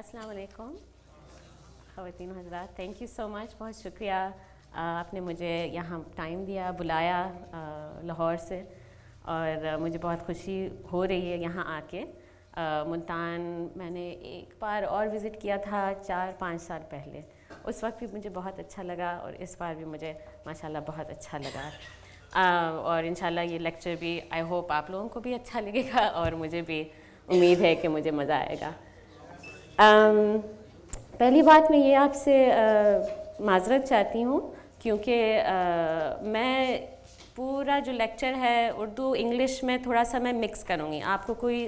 अस्सलाम वालेकुम ख़वान हजरात थैंक यू सो मच बहुत शुक्रिया आपने मुझे यहाँ टाइम दिया बुलाया लाहौर से और मुझे बहुत खुशी हो रही है यहाँ आके मुल्तान मैंने एक बार और विज़िट किया था चार पाँच साल पहले उस वक्त भी मुझे बहुत अच्छा लगा और इस बार भी मुझे माशाल्लाह बहुत अच्छा लगा आ, और इन ये लेक्चर भी आई होप आप लोगों को भी अच्छा लगेगा और मुझे भी उम्मीद है कि मुझे मज़ा आएगा पहली बात मैं ये आपसे माजरत चाहती हूँ क्योंकि मैं पूरा जो लेक्चर है उर्दू इंग्लिश में थोड़ा सा मैं मिक्स करूँगी आपको कोई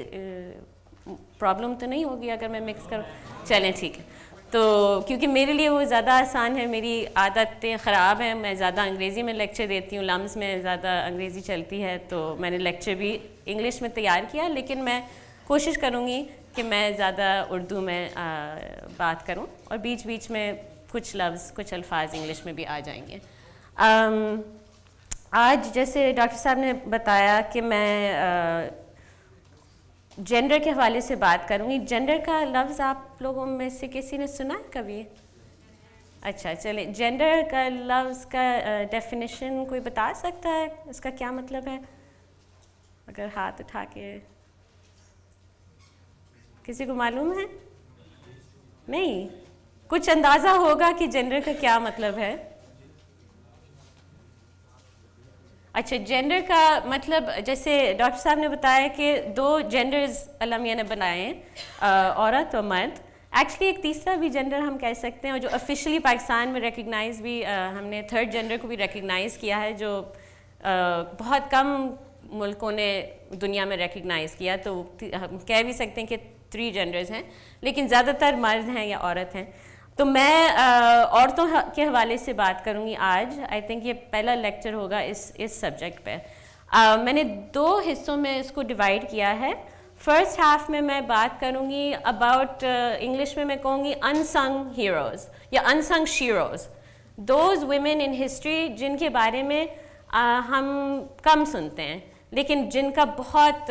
प्रॉब्लम तो नहीं होगी अगर मैं मिक्स करूँ चलें ठीक है तो क्योंकि मेरे लिए वो ज़्यादा आसान है मेरी आदतें ख़राब हैं मैं ज़्यादा अंग्रेज़ी में लेक्चर देती हूँ लम्स में ज़्यादा अंग्रेज़ी चलती है तो मैंने लेक्चर भी इंग्लिश में तैयार किया लेकिन मैं कोशिश करूँगी कि मैं ज़्यादा उर्दू में आ, बात करूँ और बीच बीच में कुछ लफ्ज़ कुछ अल्फाज इंग्लिश में भी आ जाएंगे um, आज जैसे डॉक्टर साहब ने बताया कि मैं आ, जेंडर के हवाले से बात करूँगी जेंडर का लफ्ज़ आप लोगों में से किसी ने सुना है कभी अच्छा चले जेंडर का लफ्ज़ का डेफिनेशन कोई बता सकता है इसका क्या मतलब है अगर हाथ उठा के किसी को मालूम है नहीं कुछ अंदाज़ा होगा कि जेंडर का क्या मतलब है अच्छा जेंडर का मतलब जैसे डॉक्टर साहब ने बताया कि दो जेंडर्स अलमिया ने बनाए हैं औरत और मर्द एक्चुअली एक तीसरा भी जेंडर हम कह सकते हैं और जो ऑफिशियली पाकिस्तान में रिकग्नाइज भी आ, हमने थर्ड जेंडर को भी रिकग्नाइज़ किया है जो आ, बहुत कम मुल्कों ने दुनिया में रिकग्नाइज़ किया तो हम कह भी सकते हैं कि थ्री जेंडर्स हैं लेकिन ज़्यादातर मर्द हैं या औरत हैं तो मैं आ, औरतों के हवाले से बात करूँगी आज आई थिंक ये पहला लेक्चर होगा इस इस सब्जेक्ट पे आ, मैंने दो हिस्सों में इसको डिवाइड किया है फर्स्ट हाफ में मैं बात करूँगी अबाउट इंग्लिश में मैं कहूँगी अनसंग हीरोज़ या unsung sheroes those women in history जिनके बारे में आ, हम कम सुनते हैं लेकिन जिनका बहुत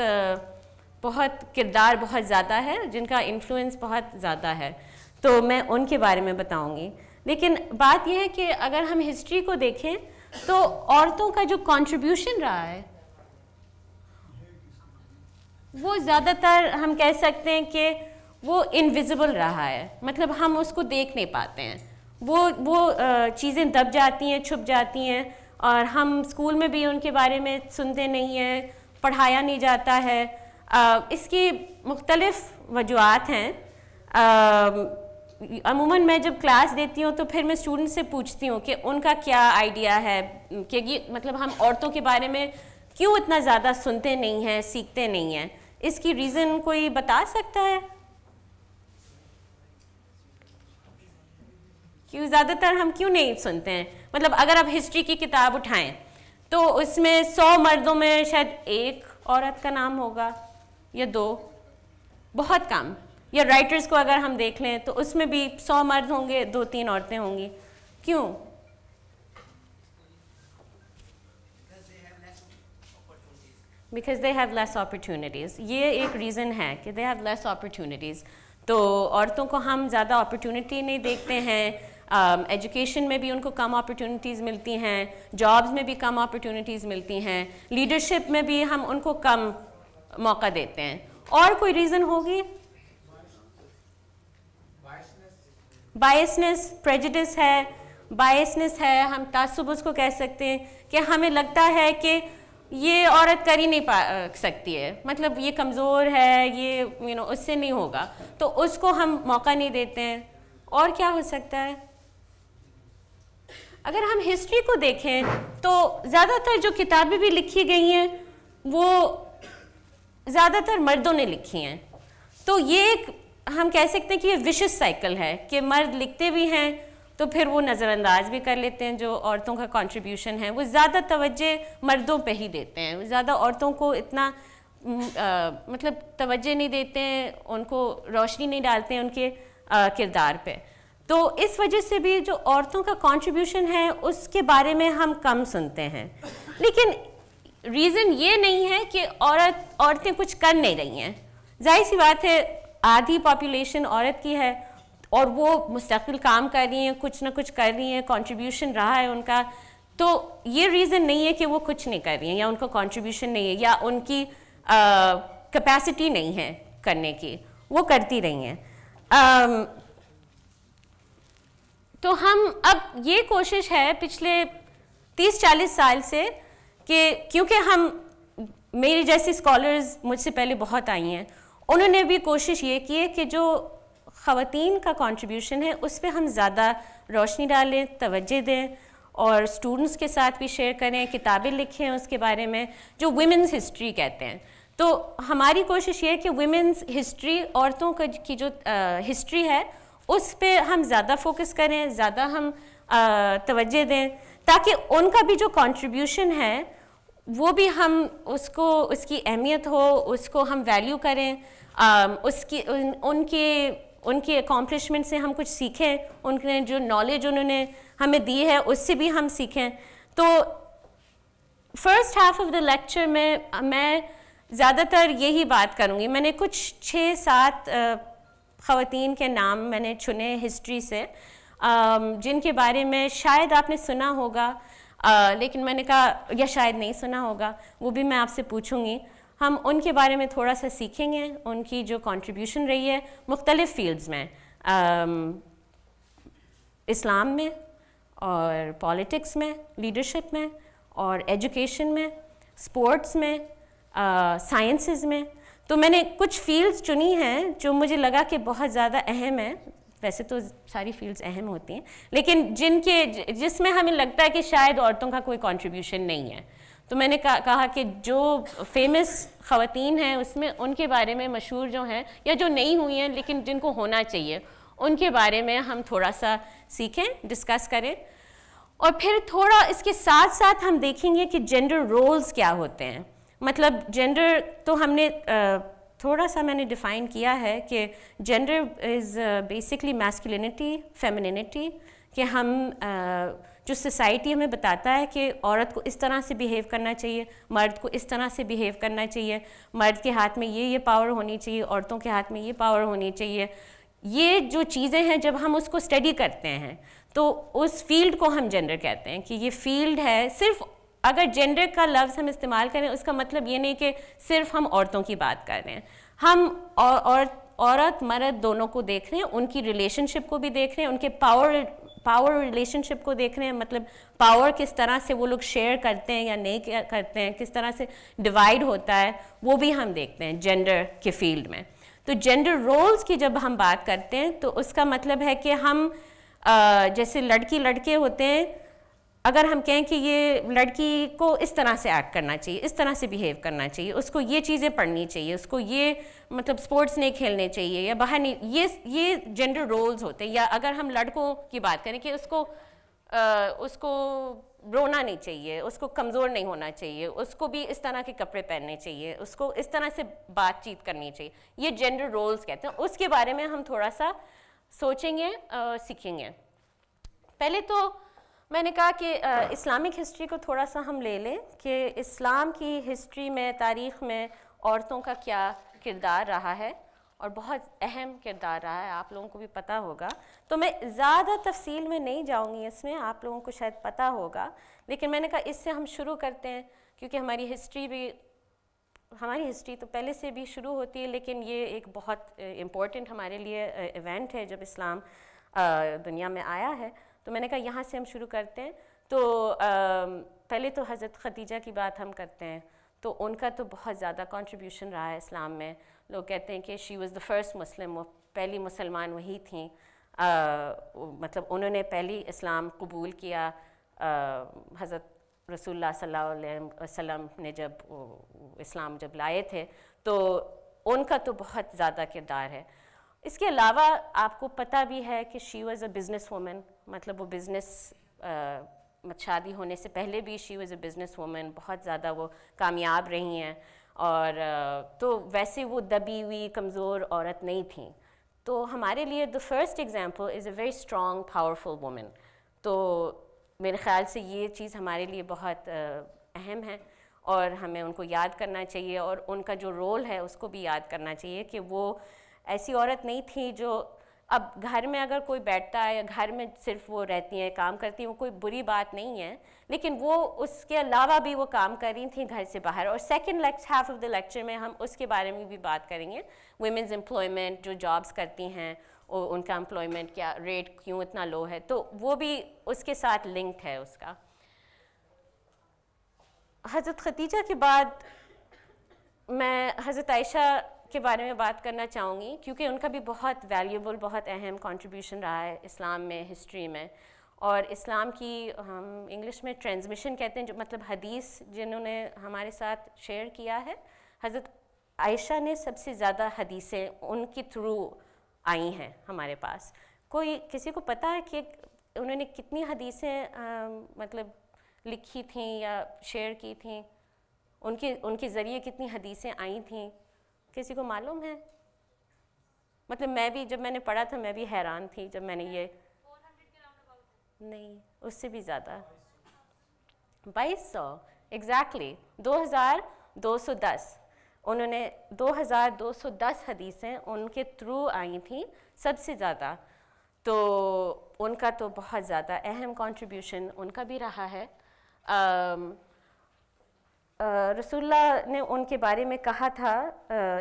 बहुत किरदार बहुत ज़्यादा है जिनका इन्फ्लुएंस बहुत ज़्यादा है तो मैं उनके बारे में बताऊँगी लेकिन बात यह है कि अगर हम हिस्ट्री को देखें तो औरतों का जो कंट्रीब्यूशन रहा है वो ज़्यादातर हम कह सकते हैं कि वो इनविजिबल रहा है मतलब हम उसको देख नहीं पाते हैं वो वो चीज़ें दब जाती हैं छुप जाती हैं और हम स्कूल में भी उनके बारे में सुनते नहीं हैं पढ़ाया नहीं जाता है इसकी मुख्तलफ़ वजूहत हैं अमूमन मैं जब क्लास देती हूँ तो फिर मैं स्टूडेंट से पूछती हूँ कि उनका क्या आइडिया है क्योंकि मतलब हम औरतों के बारे में क्यों इतना ज़्यादा सुनते नहीं हैं सीखते नहीं हैं इसकी रीज़न कोई बता सकता है क्यों ज़्यादातर हम क्यों नहीं सुनते हैं मतलब अगर आप हिस्ट्री की किताब उठाएं तो उसमें सौ मर्दों में शायद एक औरत का नाम होगा या दो बहुत कम या राइटर्स को अगर हम देख लें तो उसमें भी सौ मर्द होंगे दो तीन औरतें होंगी क्यों because they have less opportunities ये एक रीज़न है कि दे हैव लेस अपॉर्चुनिटीज़ तो औरतों को हम ज़्यादा अपॉर्चुनिटी नहीं देखते हैं एजुकेशन um, में भी उनको कम अपॉर्चुनिटीज़ मिलती हैं जॉब्स में भी कम अपॉर्चुनिटीज़ मिलती हैं लीडरशिप में भी हम उनको कम मौका देते हैं और कोई रीज़न होगी बायसनेस प्रेजिडिस है बायसनेस है हम तसुब उसको कह सकते हैं कि हमें लगता है कि ये औरत कर ही नहीं पा सकती है मतलब ये कमज़ोर है ये यू you नो know, उससे नहीं होगा तो उसको हम मौका नहीं देते हैं और क्या हो सकता है अगर हम हिस्ट्री को देखें तो ज़्यादातर जो किताबें भी लिखी गई हैं वो ज़्यादातर मर्दों ने लिखी हैं तो ये एक हम कह सकते हैं कि ये विशेष साइकिल है कि मर्द लिखते भी हैं तो फिर वो नज़रअंदाज भी कर लेते हैं जो औरतों का कंट्रीब्यूशन है वो ज़्यादा तवज्जे मर्दों पे ही देते हैं ज़्यादा औरतों को इतना आ, मतलब तवज्जे नहीं देते हैं उनको रोशनी नहीं डालते हैं उनके किरदार पे तो इस वजह से भी जो औरतों का कंट्रीब्यूशन है उसके बारे में हम कम सुनते हैं लेकिन रीज़न ये नहीं है कि औरत औरतें कुछ कर नहीं रही हैं जाहिर सी बात है आधी पॉपुलेशन औरत की है और वो मुस्तकिल काम कर रही हैं कुछ ना कुछ कर रही हैं कंट्रीब्यूशन रहा है उनका तो ये रीज़न नहीं है कि वो कुछ नहीं कर रही हैं या उनका कंट्रीब्यूशन नहीं है या उनकी कैपेसिटी नहीं है करने की वो करती रही हैं तो हम अब ये कोशिश है पिछले 30-40 साल से कि क्योंकि हम मेरी जैसी स्कॉलर्स मुझसे पहले बहुत आई हैं उन्होंने भी कोशिश ये की है कि जो ख़वान का कंट्रीब्यूशन है उस पर हम ज़्यादा रोशनी डालें तवज्जो दें और स्टूडेंट्स के साथ भी शेयर करें किताबें लिखें उसके बारे में जो वुमेंस हिस्ट्री कहते हैं तो हमारी कोशिश ये है कि वुमेंस हिस्ट्री औरतों की जो हिस्ट्री है उस पर हम ज़्यादा फोकस करें ज़्यादा हम तवज्जो दें ताकि उनका भी जो कंट्रीब्यूशन है वो भी हम उसको उसकी अहमियत हो उसको हम वैल्यू करें आ, um, उसकी उन, उनके उनके अकॉम्पलिशमेंट से हम कुछ सीखें उनके जो नॉलेज उन्होंने हमें दी है उससे भी हम सीखें तो first half of the lecture में मैं ज़्यादातर यही बात करूँगी मैंने कुछ छः सात ख़वातीन के नाम मैंने चुने हिस्ट्री से जिनके बारे में शायद आपने सुना होगा आ, लेकिन मैंने कहा या शायद नहीं सुना होगा वो भी मैं आपसे पूछूंगी हम उनके बारे में थोड़ा सा सीखेंगे उनकी जो कंट्रीब्यूशन रही है मुख्तलिफ़ फील्ड्स में आ, इस्लाम में और पॉलिटिक्स में लीडरशिप में और एजुकेशन में स्पोर्ट्स में साइंसेस में तो मैंने कुछ फील्ड्स चुनी हैं जो मुझे लगा कि बहुत ज़्यादा अहम है वैसे तो सारी फील्ड्स अहम होती हैं लेकिन जिनके जिसमें हमें लगता है कि शायद औरतों का कोई कंट्रीब्यूशन नहीं है तो मैंने कहा, कहा कि जो फेमस ख़वान हैं उसमें उनके बारे में मशहूर जो हैं या जो नहीं हुई हैं लेकिन जिनको होना चाहिए उनके बारे में हम थोड़ा सा सीखें डिस्कस करें और फिर थोड़ा इसके साथ साथ हम देखेंगे कि जेंडर रोल्स क्या होते हैं मतलब जेंडर तो हमने आ, थोड़ा सा मैंने डिफ़ाइन किया है कि gender is basically masculinity femininity कि हम uh, जो सोसाइटी हमें बताता है कि औरत को इस तरह से बिहेव करना चाहिए मर्द को इस तरह से बिहेव करना चाहिए मर्द के हाथ में ये ये पावर होनी चाहिए औरतों के हाथ में ये पावर होनी चाहिए ये जो चीज़ें हैं जब हम उसको स्टडी करते हैं तो उस फील्ड को हम जेंडर कहते हैं कि ये फील्ड है सिर्फ अगर जेंडर का लफ्ज़ हम इस्तेमाल करें उसका मतलब ये नहीं कि सिर्फ हम औरतों की बात कर रहे हैं हम और, और औरत मर्द दोनों को देख रहे हैं उनकी रिलेशनशिप को भी देख रहे हैं उनके पावर पावर रिलेशनशिप को देख रहे हैं मतलब पावर किस तरह से वो लोग शेयर करते हैं या नहीं करते हैं किस तरह से डिवाइड होता है वो भी हम देखते हैं जेंडर के फील्ड में तो जेंडर रोल्स की जब हम बात करते हैं तो उसका मतलब है कि हम जैसे लड़की लड़के होते हैं अगर हम कहें कि ये लड़की को इस तरह से एक्ट करना चाहिए इस तरह से बिहेव करना चाहिए उसको ये चीज़ें पढ़नी चाहिए उसको ये मतलब स्पोर्ट्स नहीं खेलने चाहिए या बाहर नहीं ये ये जेंडर रोल्स होते हैं या अगर हम लड़कों की बात करें कि उसको आ, उसको रोना नहीं चाहिए उसको कमज़ोर नहीं होना चाहिए उसको भी इस तरह के कपड़े पहनने चाहिए उसको इस तरह से बातचीत करनी चाहिए ये जेंडर रोल्स कहते हैं उसके बारे में हम थोड़ा सा सोचेंगे सीखेंगे पहले तो मैंने कहा कि इस्लामिक हिस्ट्री को थोड़ा सा हम ले लें कि इस्लाम की हिस्ट्री में तारीख़ में औरतों का क्या किरदार रहा है और बहुत अहम किरदार रहा है आप लोगों को भी पता होगा तो मैं ज़्यादा तफसील में नहीं जाऊंगी इसमें आप लोगों को शायद पता होगा लेकिन मैंने कहा इससे हम शुरू करते हैं क्योंकि हमारी हिस्ट्री भी हमारी हिस्ट्री तो पहले से भी शुरू होती है लेकिन ये एक बहुत इम्पोर्टेंट हमारे लिए इवेंट है जब इस्लाम दुनिया में आया है तो मैंने कहा यहाँ से हम शुरू करते हैं तो पहले तो हज़रत खदीजा की बात हम करते हैं तो उनका तो बहुत ज़्यादा कंट्रीब्यूशन रहा है इस्लाम में लोग कहते हैं कि she was the first Muslim वो पहली मुसलमान वही थी आ, मतलब उन्होंने पहली इस्लाम कबूल किया हज़रत रसूल सल्लम ने जब इस्लाम जब लाए थे तो उनका तो बहुत ज़्यादा किरदार है इसके अलावा आपको पता भी है कि she was a business woman मतलब वो बिज़नेस शादी होने से पहले भी she was a business woman बहुत ज़्यादा वो कामयाब रही हैं और आ, तो वैसे वो दबी हुई कमज़ोर औरत नहीं थी तो हमारे लिए the first example is a very strong powerful woman तो मेरे ख़्याल से ये चीज़ हमारे लिए बहुत अहम है और हमें उनको याद करना चाहिए और उनका जो रोल है उसको भी याद करना चाहिए कि वो ऐसी औरत नहीं थी जो अब घर में अगर कोई बैठता है या घर में सिर्फ वो रहती हैं काम करती हैं वो कोई बुरी बात नहीं है लेकिन वो उसके अलावा भी वो काम कर रही थी घर से बाहर और second half of the lecture में हम उसके बारे में भी बात करेंगे वुमेंस एम्प्लॉयमेंट जो जॉब्स करती हैं और उनका एम्प्लॉयमेंट क्या रेट क्यों इतना लो है तो वो भी उसके साथ लिंक्ड है उसका हज़रत खतीजा के बाद मैं हज़रत आयशा के बारे में बात करना चाहूँगी क्योंकि उनका भी बहुत वैल्यूबल बहुत अहम कंट्रीब्यूशन रहा है इस्लाम में हिस्ट्री में और इस्लाम की हम इंग्लिश में ट्रांसमिशन कहते हैं जो मतलब हदीस जिन्होंने हमारे साथ शेयर किया है हज़रत आयशा ने सबसे ज़्यादा हदीसें उनके थ्रू आई हैं हमारे पास कोई किसी को पता है कि उन्होंने कितनी हदीसें मतलब लिखी थी या शेयर की थी उनके उनके ज़रिए कितनी हदीसें आई थी किसी को मालूम है मतलब मैं भी जब मैंने पढ़ा था मैं भी हैरान थी जब मैंने ये नहीं उससे भी ज़्यादा बाईस सौ एग्जैक्टली दो हज़ार दो सौ दस उन्होंने 2210 हदीसें उनके थ्रू आई थी सबसे ज़्यादा तो उनका तो बहुत ज़्यादा अहम कंट्रीब्यूशन उनका भी रहा है रसुल्ला ने उनके बारे में कहा था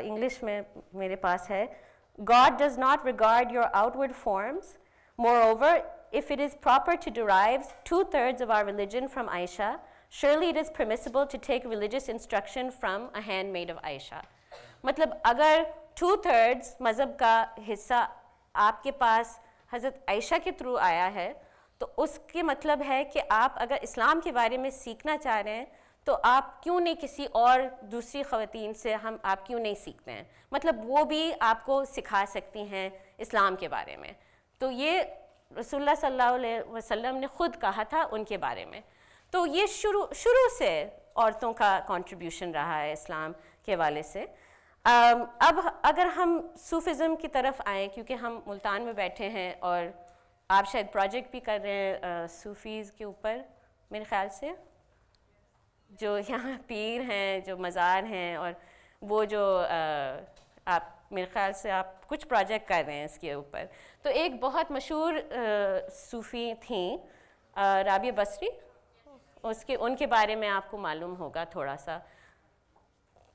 इंग्लिश में मेरे पास है God does not regard your outward forms moreover if it is proper to derive two thirds of our religion from Aisha surely it is permissible to take religious instruction from a handmaid of Aisha मतलब अगर two thirds मजहब का हिस्सा आपके पास हजरत आयशा के through आया है तो उसके मतलब है कि आप अगर इस्लाम के बारे में सीखना चाह रहे हैं तो आप क्यों नहीं किसी और दूसरी ख़वान से हम आप क्यों नहीं सीखते हैं मतलब वो भी आपको सिखा सकती हैं इस्लाम के बारे में तो ये रसोल्ला सल्लल्लाहु अलैहि ने ख़ुद कहा था उनके बारे में तो ये शुरू शुरू से औरतों का कंट्रीब्यूशन रहा है इस्लाम के वाले से अब अगर हम सूफिज़म की तरफ आएँ क्योंकि हम मुल्तान में बैठे हैं और आप शायद प्रोजेक्ट भी कर रहे हैं सूफ़ीज़ के ऊपर मेरे ख्याल से जो यहाँ पीर हैं जो मज़ार हैं और वो जो आ, आप मेरे ख्याल से आप कुछ प्रोजेक्ट कर रहे हैं इसके ऊपर तो एक बहुत मशहूर सूफ़ी थी राबी बसरी उसके उनके बारे में आपको मालूम होगा थोड़ा सा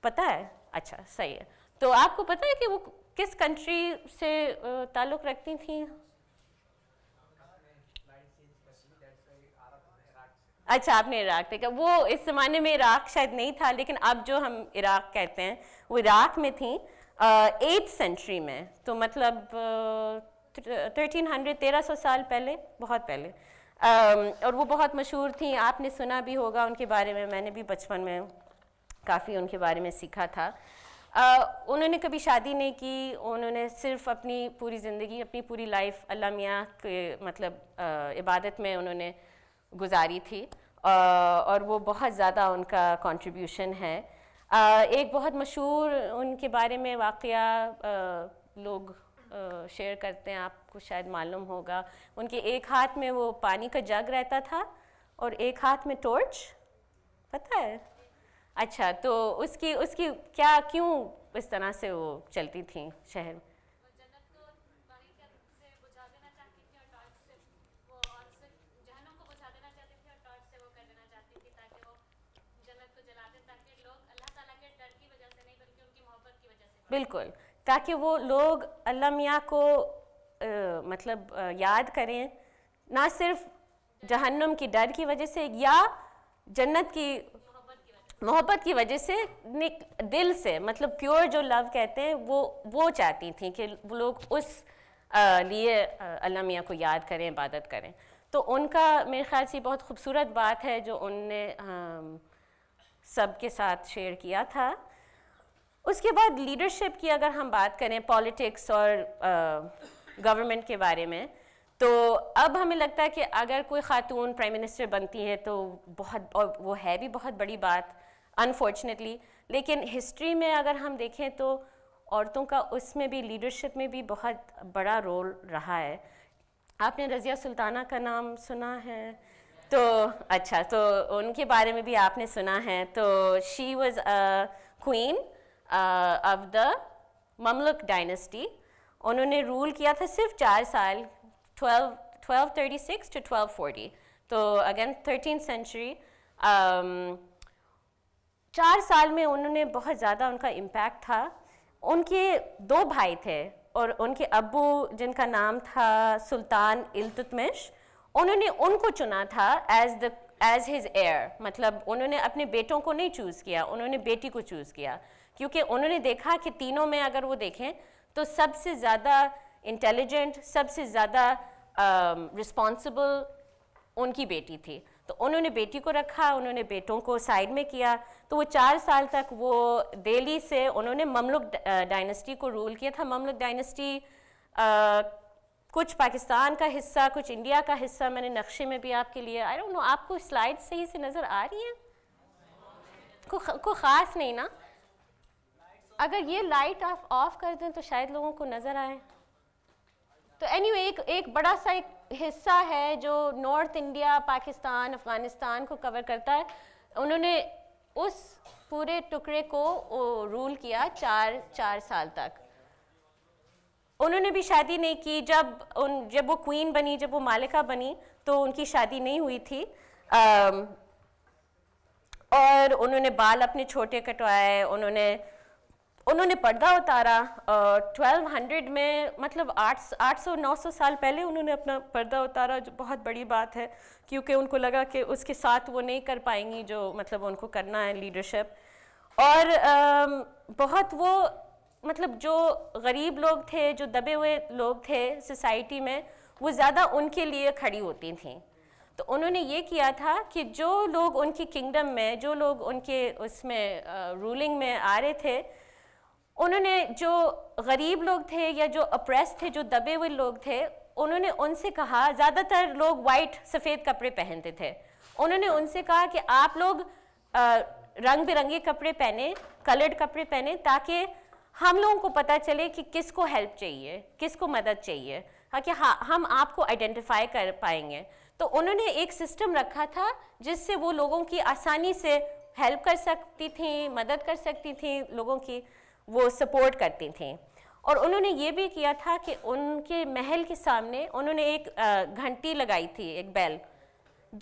पता है अच्छा सही है तो आपको पता है कि वो किस कंट्री से ताल्लुक़ रखती थी अच्छा आपने इराक देखा वो इस ज़माने में इराक शायद नहीं था लेकिन अब जो हम इराक कहते हैं वो इराक में थी एट सेंचुरी में तो मतलब थर्टीन हंड्रेड तेरह सौ साल पहले बहुत पहले और वो बहुत मशहूर थी आपने सुना भी होगा उनके बारे में मैंने भी बचपन में काफ़ी उनके बारे में सीखा था आ, उन्होंने कभी शादी नहीं की उन्होंने सिर्फ अपनी पूरी ज़िंदगी अपनी पूरी लाइफ अल्लाह मियाँ के मतलब आ, इबादत में उन्होंने गुजारी थी और वो बहुत ज़्यादा उनका कंट्रीब्यूशन है एक बहुत मशहूर उनके बारे में वाक़ लोग शेयर करते हैं आपको शायद मालूम होगा उनके एक हाथ में वो पानी का जग रहता था और एक हाथ में टॉर्च पता है अच्छा तो उसकी उसकी क्या क्यों इस तरह से वो चलती थी शहर बिल्कुल ताकि वो लोग अल्लाह मियाँ को आ, मतलब आ, याद करें ना सिर्फ जहन्नम की डर की वजह से या जन्नत की मोहब्बत की वजह से दिल से मतलब प्योर जो लव कहते हैं वो वो चाहती थी कि वो लोग उस आ, लिए अल्लाह मियाँ को याद करें इबादत करें तो उनका मेरे ख्याल से बहुत खूबसूरत बात है जो उनने सब के साथ शेयर किया था उसके बाद लीडरशिप की अगर हम बात करें पॉलिटिक्स और गवर्नमेंट के बारे में तो अब हमें लगता है कि अगर कोई खातून प्राइम मिनिस्टर बनती है तो बहुत और वो है भी बहुत बड़ी बात अनफॉर्चुनेटली लेकिन हिस्ट्री में अगर हम देखें तो औरतों का उसमें भी लीडरशिप में भी बहुत बड़ा रोल रहा है आपने रज़िया सुल्ताना का नाम सुना है तो अच्छा तो उनके बारे में भी आपने सुना है तो she was queen of the Mamluk dynasty उन्होंने रूल किया था सिर्फ चार साल 12, 1236 टू 1240. तो अगेन थर्टीन सेंचुरी चार साल में उन्होंने बहुत ज़्यादा उनका इम्पैक्ट था उनके दो भाई थे और उनके अबू जिनका नाम था सुल्तान इल्तुतमिश उन्होंने उनको चुना था as the as his heir मतलब उन्होंने अपने बेटों को नहीं चूज़ किया उन्होंने बेटी को चूज़ किया क्योंकि उन्होंने देखा कि तीनों में अगर वो देखें तो सबसे ज़्यादा इंटेलिजेंट सबसे ज़्यादा रिस्पॉन्सिबल उनकी बेटी थी तो उन्होंने बेटी को रखा उन्होंने बेटों को साइड में किया तो वो चार साल तक वो दिल्ली से उन्होंने ममलुक डायनेस्टी को रूल किया था ममलुक डायनेस्टी कुछ पाकिस्तान का हिस्सा कुछ इंडिया का हिस्सा मैंने नक्शे में भी आपके लिए आई डोंट नो आपको स्लाइड सही से नज़र आ रही है को, को ख़ास नहीं ना अगर ये लाइट आप ऑफ कर दें तो शायद लोगों को नज़र आए तो एनी anyway, एक एक बड़ा सा एक हिस्सा है जो नॉर्थ इंडिया पाकिस्तान अफ़गानिस्तान को कवर करता है उन्होंने उस पूरे टुकड़े को रूल किया चार चार साल तक उन्होंने भी शादी नहीं की जब उन जब वो क्वीन बनी जब वो मालिका बनी तो उनकी शादी नहीं हुई थी आ, और उन्होंने बाल अपने छोटे कटवाए उन्होंने उन्होंने पर्दा उतारा ट्वेल्व हंड्रेड में मतलब आठ आठ सौ नौ सौ साल पहले उन्होंने अपना पर्दा उतारा जो बहुत बड़ी बात है क्योंकि उनको लगा कि उसके साथ वो नहीं कर पाएंगी जो मतलब उनको करना है लीडरशिप और uh, बहुत वो मतलब जो गरीब लोग थे जो दबे हुए लोग थे सोसाइटी में वो ज़्यादा उनके लिए खड़ी होती थी तो उन्होंने ये किया था कि जो लोग उनकी किंगडम में जो लोग उनके उसमें रूलिंग में आ रहे थे उन्होंने जो गरीब लोग थे या जो अप्रेस थे जो दबे हुए लोग थे उन्होंने उनसे कहा ज़्यादातर लोग वाइट सफ़ेद कपड़े पहनते थे उन्होंने उनसे कहा कि आप लोग आ, रंग बिरंगे कपड़े पहने कलर्ड कपड़े पहने ताकि हम लोगों को पता चले कि किसको हेल्प चाहिए किसको मदद चाहिए ताकि हाँ, हाँ हम आपको आइडेंटिफाई कर पाएंगे तो उन्होंने एक सिस्टम रखा था जिससे वो लोगों की आसानी से हेल्प कर सकती थी मदद कर सकती थी लोगों की वो सपोर्ट करती थी और उन्होंने ये भी किया था कि उनके महल के सामने उन्होंने एक घंटी लगाई थी एक बैल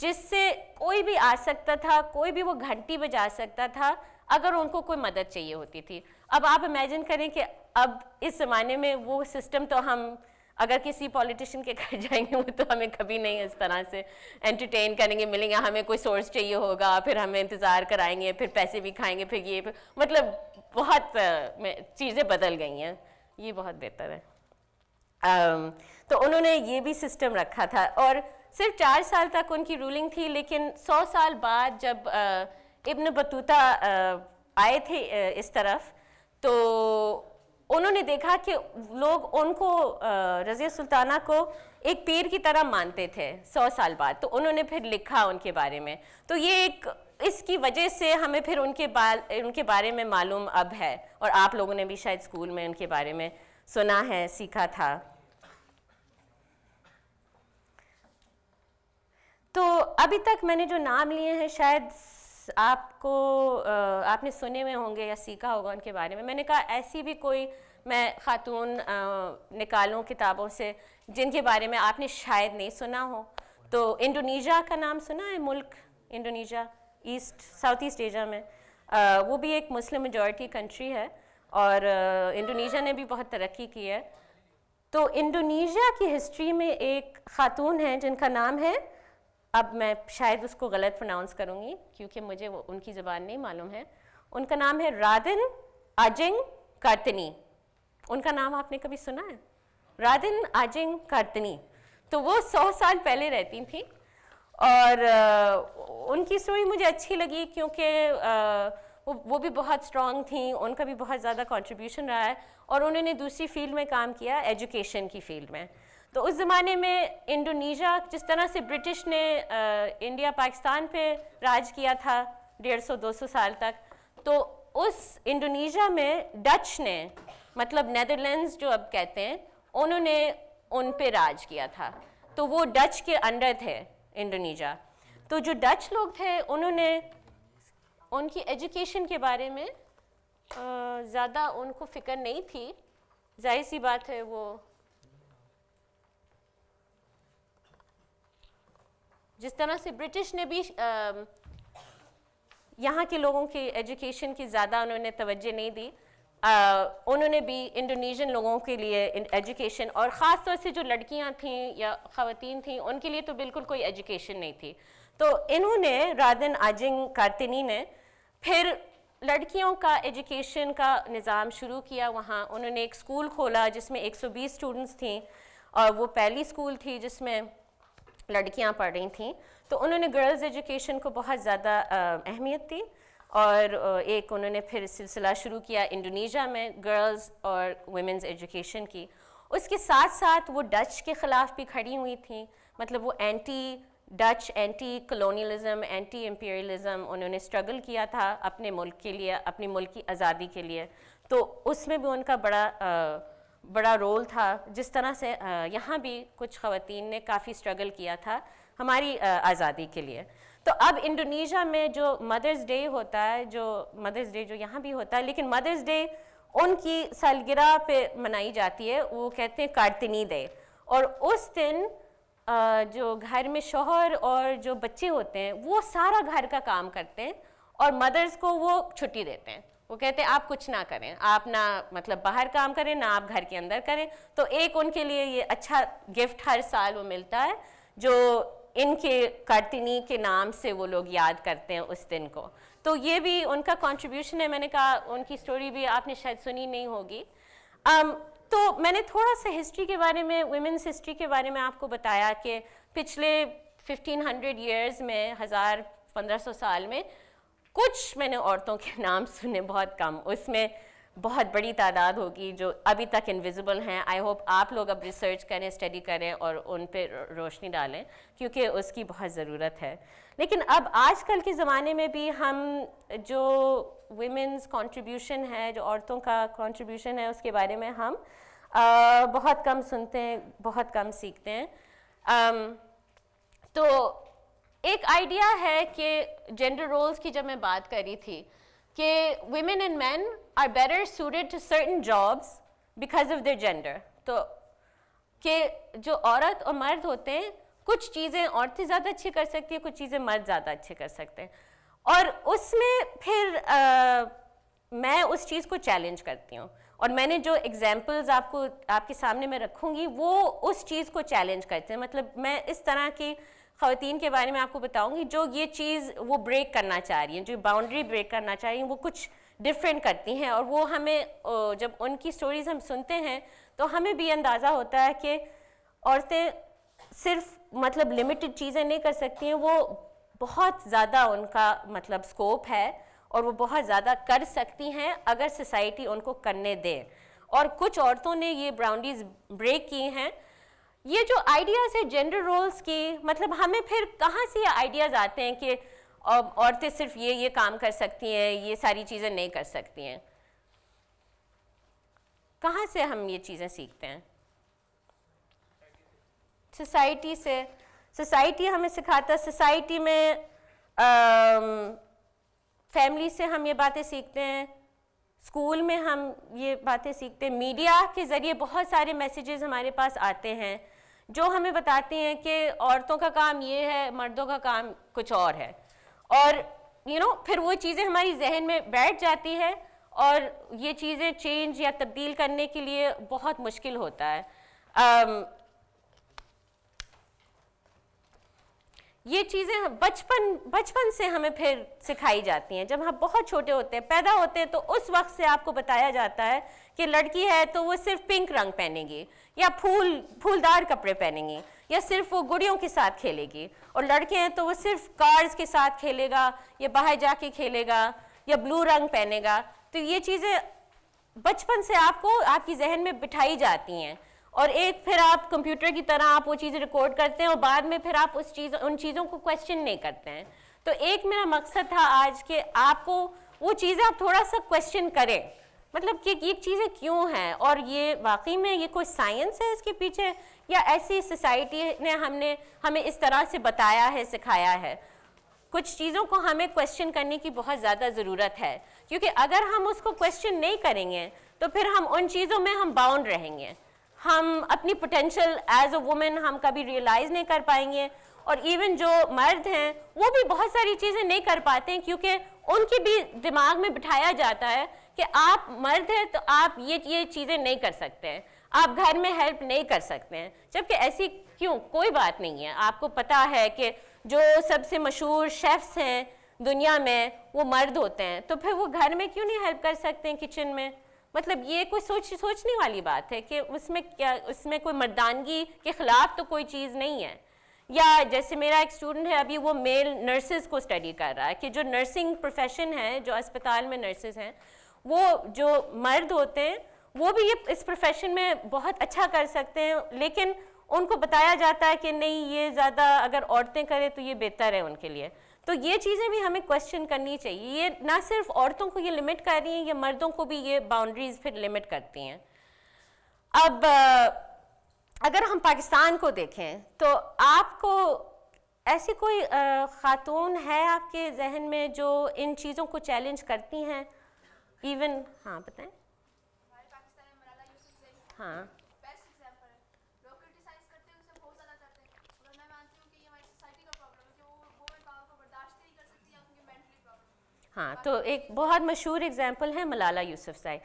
जिससे कोई भी आ सकता था कोई भी वो घंटी बजा सकता था अगर उनको कोई मदद चाहिए होती थी अब आप इमेजिन करें कि अब इस ज़माने में वो सिस्टम तो हम अगर किसी पॉलिटिशियन के घर जाएंगे वो तो हमें कभी नहीं इस तरह से एंटरटेन करेंगे मिलेंगे हमें कोई सोर्स चाहिए होगा फिर हमें इंतज़ार कराएंगे फिर पैसे भी खाएंगे फिर ये फिर मतलब बहुत चीज़ें बदल गई हैं ये बहुत बेहतर है तो उन्होंने ये भी सिस्टम रखा था और सिर्फ चार साल तक उनकी रूलिंग थी लेकिन सौ साल बाद जब इब्न बतूता आए थे इस तरफ तो उन्होंने देखा कि लोग उनको रज़िया सुल्ताना को एक पीर की तरह मानते थे सौ साल बाद तो उन्होंने फिर लिखा उनके बारे में तो ये एक इसकी वजह से हमें फिर उनके बाल उनके बारे में मालूम अब है और आप लोगों ने भी शायद स्कूल में उनके बारे में सुना है सीखा था तो अभी तक मैंने जो नाम लिए हैं शायद आपको आपने सुने हुए होंगे या सीखा होगा उनके बारे में मैंने कहा ऐसी भी कोई मैं ख़ातून निकालूं किताबों से जिनके बारे में आपने शायद नहीं सुना हो तो इंडोनेशिया का नाम सुना है मुल्क Indonesia east south east Asia में वो भी एक मुस्लिम मेजॉरिटी कंट्री है और इंडोनेशिया ने भी बहुत तरक्की की है तो इंडोनेशिया की हिस्ट्री में एक खातून है जिनका नाम है अब मैं शायद उसको गलत प्रोनाउंस करूँगी क्योंकि मुझे वो उनकी ज़बान नहीं मालूम है उनका नाम है रादिन आजिंग कर्तनी उनका नाम आपने कभी सुना है रादिन आजिंग कर्तनी तो वो सौ साल पहले रहती थी और उनकी स्टोरी मुझे अच्छी लगी क्योंकि वो वो भी बहुत स्ट्रॉन्ग थी उनका भी बहुत ज़्यादा कंट्रीब्यूशन रहा है और उन्होंने दूसरी फील्ड में काम किया एजुकेशन की फील्ड में तो उस ज़माने में इंडोनेशिया जिस तरह से ब्रिटिश ने इंडिया पाकिस्तान पे राज किया था डेढ़ सौ दो सौ साल तक तो उस इंडोनेशिया में डच ने मतलब नदरलैंड जो अब कहते हैं उन्होंने उन पे राज किया था तो वो डच के अंडर थे इंडोनेशिया तो जो डच लोग थे उन्होंने उनकी एजुकेशन के बारे में ज़्यादा उनको फिक्र नहीं थी जाहिर सी बात है वो जिस तरह से ब्रिटिश ने भी यहाँ के लोगों की एजुकेशन की ज़्यादा उन्होंने तवज्जो नहीं दी उन्होंने भी इंडोनेशियन लोगों के लिए एजुकेशन और ख़ास तौर से जो लड़कियां थीं या ख़वान थीं उनके लिए तो बिल्कुल कोई एजुकेशन नहीं थी तो इन्होंने राधन आजिंग कार्तिनी ने फिर लड़कियों का एजुकेशन का निज़ाम शुरू किया वहाँ उन्होंने एक स्कूल खोला जिसमें 120 स्टूडेंट्स थी और वो पहली स्कूल थी जिसमें लड़कियाँ पढ़ रही थी तो उन्होंने गर्ल्स एजुकेशन को बहुत ज़्यादा अहमियत दी और एक उन्होंने फिर सिलसिला शुरू किया इंडोनेशिया में गर्ल्स और वुमेंस एजुकेशन की उसके साथ साथ वो डच के ख़िलाफ़ भी खड़ी हुई थी मतलब वो anti Dutch anti colonialism anti imperialism उन्होंने स्ट्रगल किया था अपने मुल्क के लिए अपनी मुल्क की आज़ादी के लिए तो उसमें भी उनका बड़ा आ, बड़ा रोल था जिस तरह से यहाँ भी कुछ ख़वान ने काफ़ी स्ट्रगल किया था हमारी आज़ादी के लिए तो अब इंडोनेशिया में जो मदर्स डे होता है जो मदर्स डे जो यहाँ भी होता है लेकिन मदर्स डे उनकी सालगिरह पे मनाई जाती है वो कहते हैं कार्तिनी डे और उस दिन जो घर में शोहर और जो बच्चे होते हैं वो सारा घर का काम करते हैं और मदर्स को वो छुट्टी देते हैं वो कहते हैं आप कुछ ना करें आप ना मतलब बाहर काम करें ना आप घर के अंदर करें तो एक उनके लिए ये अच्छा गिफ्ट हर साल वो मिलता है जो इनके करतिनी के नाम से वो लोग याद करते हैं उस दिन को तो ये भी उनका कंट्रीब्यूशन है मैंने कहा उनकी स्टोरी भी आपने शायद सुनी नहीं होगी um, तो मैंने थोड़ा सा हिस्ट्री के बारे में वुमेंस हिस्ट्री के बारे में आपको बताया कि पिछले 1500 इयर्स में हज़ार पंद्रह साल में कुछ मैंने औरतों के नाम सुने बहुत कम उसमें बहुत बड़ी तादाद होगी जो अभी तक इनविजिबल हैं आई होप आप लोग अब रिसर्च करें स्टडी करें और उन पर रोशनी डालें क्योंकि उसकी बहुत ज़रूरत है लेकिन अब आजकल के ज़माने में भी हम जो वुमेंस कंट्रीब्यूशन है जो औरतों का कंट्रीब्यूशन है उसके बारे में हम आ, बहुत कम सुनते हैं बहुत कम सीखते हैं आम, तो एक आइडिया है कि जेंडर रोल्स की जब मैं बात करी थी कि women and man are better suited to certain jobs because of their gender तो कि जो औरत और मर्द होते हैं कुछ चीज़ें औरतें ज़्यादा अच्छी कर सकती हैं कुछ चीज़ें मर्द ज़्यादा अच्छे कर सकते हैं और उसमें फिर आ, मैं उस चीज़ को चैलेंज करती हूँ और मैंने जो एग्जांपल्स आपको आपके सामने मैं रखूँगी वो उस चीज़ को चैलेंज करते हैं मतलब मैं इस तरह की खातन के बारे में आपको बताऊँगी जो ये चीज़ वो ब्रेक करना चाह रही हैं जो बाउंड्री ब्रेक करना चाह रही हैं वो कुछ डिफरेंट करती हैं और वो हमें जब उनकी स्टोरीज़ हम सुनते हैं तो हमें भी अंदाज़ा होता है कि औरतें सिर्फ मतलब लिमिटेड चीज़ें नहीं कर सकती हैं वो बहुत ज़्यादा उनका मतलब स्कोप है और वो बहुत ज़्यादा कर सकती हैं अगर सोसाइटी उनको करने दे और कुछ औरतों ने ये बाउंड्रीज ब्रेक की हैं ये जो आइडियाज़ है जेंडर रोल्स की मतलब हमें फिर कहाँ से ये आइडियाज़ आते हैं कि औरतें सिर्फ ये ये काम कर सकती हैं ये सारी चीज़ें नहीं कर सकती हैं कहाँ से हम ये चीज़ें सीखते हैं सोसाइटी से सोसाइटी हमें सिखाता सोसाइटी में फैमिली से हम ये बातें सीखते हैं स्कूल में हम ये बातें सीखते हैं मीडिया के ज़रिए बहुत सारे मैसेजेस हमारे पास आते हैं जो हमें बताती हैं कि औरतों का काम ये है मर्दों का काम कुछ और है और यू you नो know, फिर वो चीज़ें हमारी जहन में बैठ जाती है और ये चीज़ें चेंज या तब्दील करने के लिए बहुत मुश्किल होता है um, ये चीज़ें बचपन बचपन से हमें फिर सिखाई जाती हैं जब हम बहुत छोटे होते हैं पैदा होते हैं तो उस वक्त से आपको बताया जाता है कि लड़की है तो वो सिर्फ पिंक रंग पहनेगी या फूल फूलदार कपड़े पहनेंगी या सिर्फ वो गुड़ियों के साथ खेलेगी और लड़के हैं तो वो सिर्फ कार्स के साथ खेलेगा या बाहर जाके खेलेगा या ब्लू रंग पहनेगा तो ये चीज़ें बचपन से आपको आपकी जहन में बिठाई जाती हैं और एक फिर आप कंप्यूटर की तरह आप वो चीज़ें रिकॉर्ड करते हैं और बाद में फिर आप उस चीज़ उन चीज़ों को क्वेश्चन नहीं करते हैं तो एक मेरा मकसद था आज कि आपको वो चीज़ें आप थोड़ा सा क्वेश्चन करें मतलब कि ये चीज़ें क्यों हैं और ये वाकई में ये कोई साइंस है इसके पीछे या ऐसी सोसाइटी ने हमने हमें इस तरह से बताया है सिखाया है कुछ चीज़ों को हमें क्वेश्चन करने की बहुत ज़्यादा ज़रूरत है क्योंकि अगर हम उसको क्वेश्चन नहीं करेंगे तो फिर हम उन चीज़ों में हम बाउंड रहेंगे हम अपनी पोटेंशियल एज अ वुमेन हम कभी रियलाइज़ नहीं कर पाएंगे और इवन जो मर्द हैं वो भी बहुत सारी चीज़ें नहीं कर पाते हैं क्योंकि उनके भी दिमाग में बिठाया जाता है कि आप मर्द हैं तो आप ये ये चीज़ें नहीं कर सकते हैं आप घर में हेल्प नहीं कर सकते हैं जबकि ऐसी क्यों कोई बात नहीं है आपको पता है कि जो सबसे मशहूर शेफ्स हैं दुनिया में वो मर्द होते हैं तो फिर वो घर में क्यों नहीं हेल्प कर सकते हैं किचन में मतलब ये कोई सोच सोचने वाली बात है कि उसमें क्या उसमें कोई मर्दानगी के ख़िलाफ़ तो कोई चीज़ नहीं है या जैसे मेरा एक स्टूडेंट है अभी वो मेल नर्सेज को स्टडी कर रहा है कि जो नर्सिंग प्रोफेशन है जो अस्पताल में नर्सेज हैं वो जो मर्द होते हैं वो भी ये इस प्रोफेशन में बहुत अच्छा कर सकते हैं लेकिन उनको बताया जाता है कि नहीं ये ज़्यादा अगर औरतें करें तो ये बेहतर है उनके लिए तो ये चीज़ें भी हमें क्वेश्चन करनी चाहिए ये ना सिर्फ औरतों को ये लिमिट कर रही हैं ये मर्दों को भी ये बाउंड्रीज़ फिर लिमिट करती हैं अब अगर हम पाकिस्तान को देखें तो आपको ऐसी कोई ख़ातून है आपके जहन में जो इन चीज़ों को चैलेंज करती हैं इवन हाँ बताएं हाँ हाँ तो एक बहुत मशहूर एग्जाम्पल है मलाला साई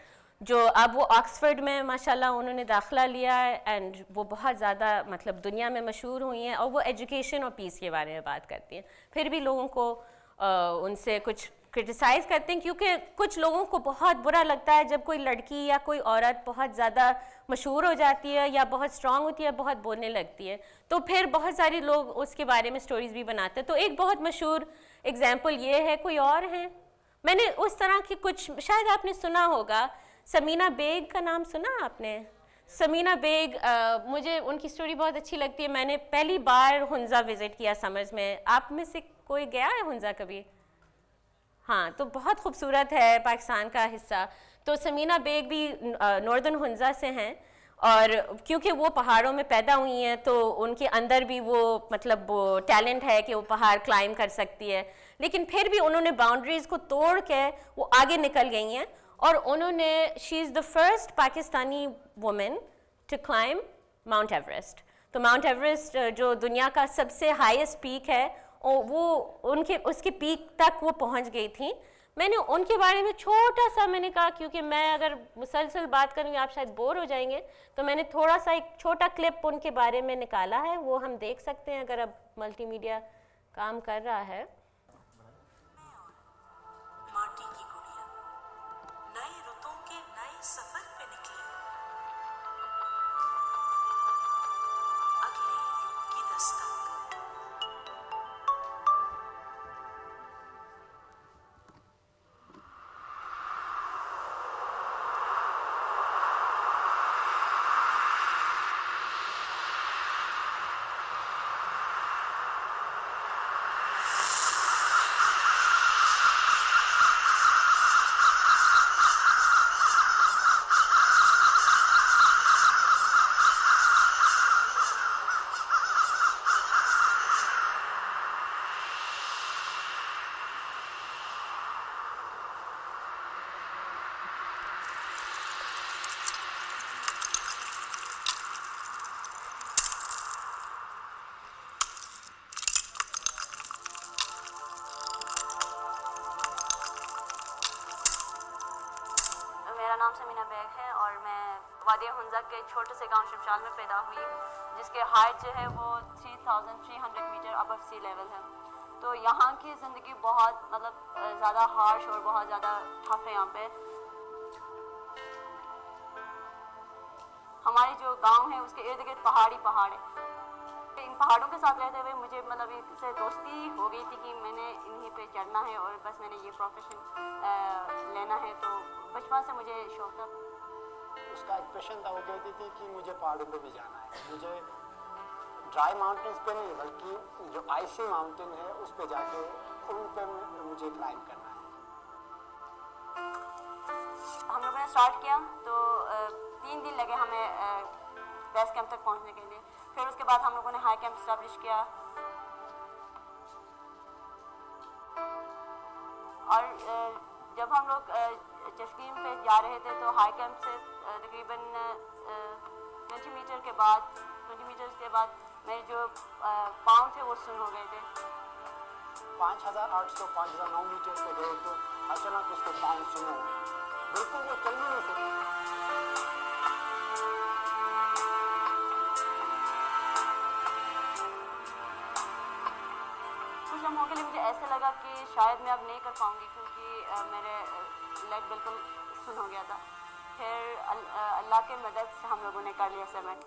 जो अब वो ऑक्सफर्ड में माशाल्लाह उन्होंने दाखला लिया है एंड वो बहुत ज़्यादा मतलब दुनिया में मशहूर हुई हैं और वो एजुकेशन और पीस के बारे में बात करती हैं फिर भी लोगों को आ, उनसे कुछ क्रिटिसाइज़ करते हैं क्योंकि कुछ लोगों को बहुत बुरा लगता है जब कोई लड़की या कोई औरत बहुत ज़्यादा मशहूर हो जाती है या बहुत स्ट्रांग होती है बहुत बोलने लगती है तो फिर बहुत सारे लोग उसके बारे में स्टोरीज़ भी बनाते हैं तो एक बहुत मशहूर एग्ज़ाम्पल ये है कोई और है मैंने उस तरह की कुछ शायद आपने सुना होगा समीना बेग का नाम सुना आपने समीना बेग आ, मुझे उनकी स्टोरी बहुत अच्छी लगती है मैंने पहली बार हंजा विज़िट किया समझ में आप में से कोई गया है हंजा कभी हाँ तो बहुत खूबसूरत है पाकिस्तान का हिस्सा तो समीना बेग भी नॉर्दर्न हंजा से हैं और क्योंकि वो पहाड़ों में पैदा हुई हैं तो उनके अंदर भी वो मतलब वो टैलेंट है कि वो पहाड़ क्लाइम कर सकती है लेकिन फिर भी उन्होंने बाउंड्रीज़ को तोड़ के वो आगे निकल गई हैं और उन्होंने she is the first Pakistani women to climb Mount Everest तो माउंट एवरेस्ट जो दुनिया का सबसे हाईएस्ट पीक है वो उनके उसके पीक तक वो पहुंच गई थी मैंने उनके बारे में छोटा सा मैंने कहा क्योंकि मैं अगर मुसलसल बात करूँगी आप शायद बोर हो जाएंगे तो मैंने थोड़ा सा एक छोटा क्लिप उनके बारे में निकाला है वो हम देख सकते हैं अगर अब मल्टीमीडिया काम कर रहा है नादिया हंजा के छोटे से गांव शिमशाल में पैदा हुई जिसके हाइट जो है वो 3,300 मीटर अब सी लेवल है तो यहाँ की ज़िंदगी बहुत मतलब ज़्यादा हार्श और बहुत ज़्यादा टफ है यहाँ पे हमारे जो गांव है उसके इर्द गिर्द पहाड़ी पहाड़ है इन पहाड़ों के साथ रहते हुए मुझे मतलब इससे दोस्ती हो गई थी कि मैंने इन्हीं पे चढ़ना है और बस मैंने ये प्रोफेशन लेना है तो बचपन से मुझे शौक था उसका एक्सप्रेशन था वो कहती थी कि मुझे पहाड़ों पर भी जाना है मुझे ड्राई माउंटेन्स पे नहीं बल्कि जो आइसी माउंटेन है उस पर जाके उन पर मुझे क्लाइंब करना है हम लोगों ने स्टार्ट किया तो तीन दिन लगे हमें बेस कैंप तक पहुंचने के लिए फिर उसके बाद हम लोगों ने हाई कैंप स्टैब्लिश किया और जब हम लोग चस्कीम पे जा रहे थे तो हाई कैंप से तकरीबन ट्वेंटी मीटर के बाद ट्वेंटी मीटर के बाद मेरे जो पाँव थे वो सुन हो गए थे पाँच हज़ार आठ सौ पाँच हज़ार नौ मीटर पे गए तो अचानक उसके पाँव सुनो बिल्कुल वो चलने नहीं सकते कुछ लम्हों के लिए मुझे ऐसा लगा कि शायद मैं अब नहीं कर पाऊंगी क्योंकि मेरे लेग बिल्कुल सुन हो गया था फिर अल्लाह के मदद से हम लोगों ने कर लिया समय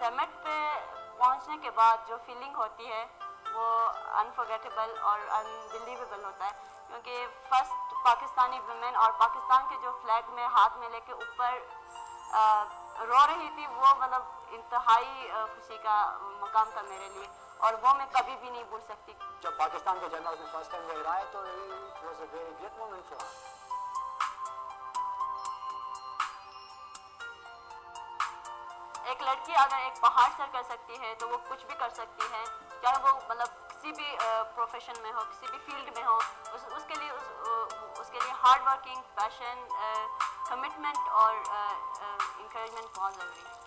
समिट पे पहुंचने के बाद जो फीलिंग होती है वो अनफॉर्गेटेबल और अनबिलीवेबल होता है क्योंकि फर्स्ट पाकिस्तानी वुमेन और पाकिस्तान के जो फ्लैग में हाथ में लेके ऊपर रो रही थी वो मतलब इंतहाई खुशी का मकाम था मेरे लिए और वो मैं कभी भी नहीं भूल सकती जब पाकिस्तान का जनरल फर्स्ट टाइम वो तो it was a very moment for एक लड़की अगर एक पहाड़ सर कर सकती है तो वो कुछ भी कर सकती है चाहे वो मतलब किसी भी प्रोफेशन में हो किसी भी फील्ड में हो उस, उसके लिए उस, उसके लिए hard working passion commitment or uh, uh, encouragement was already.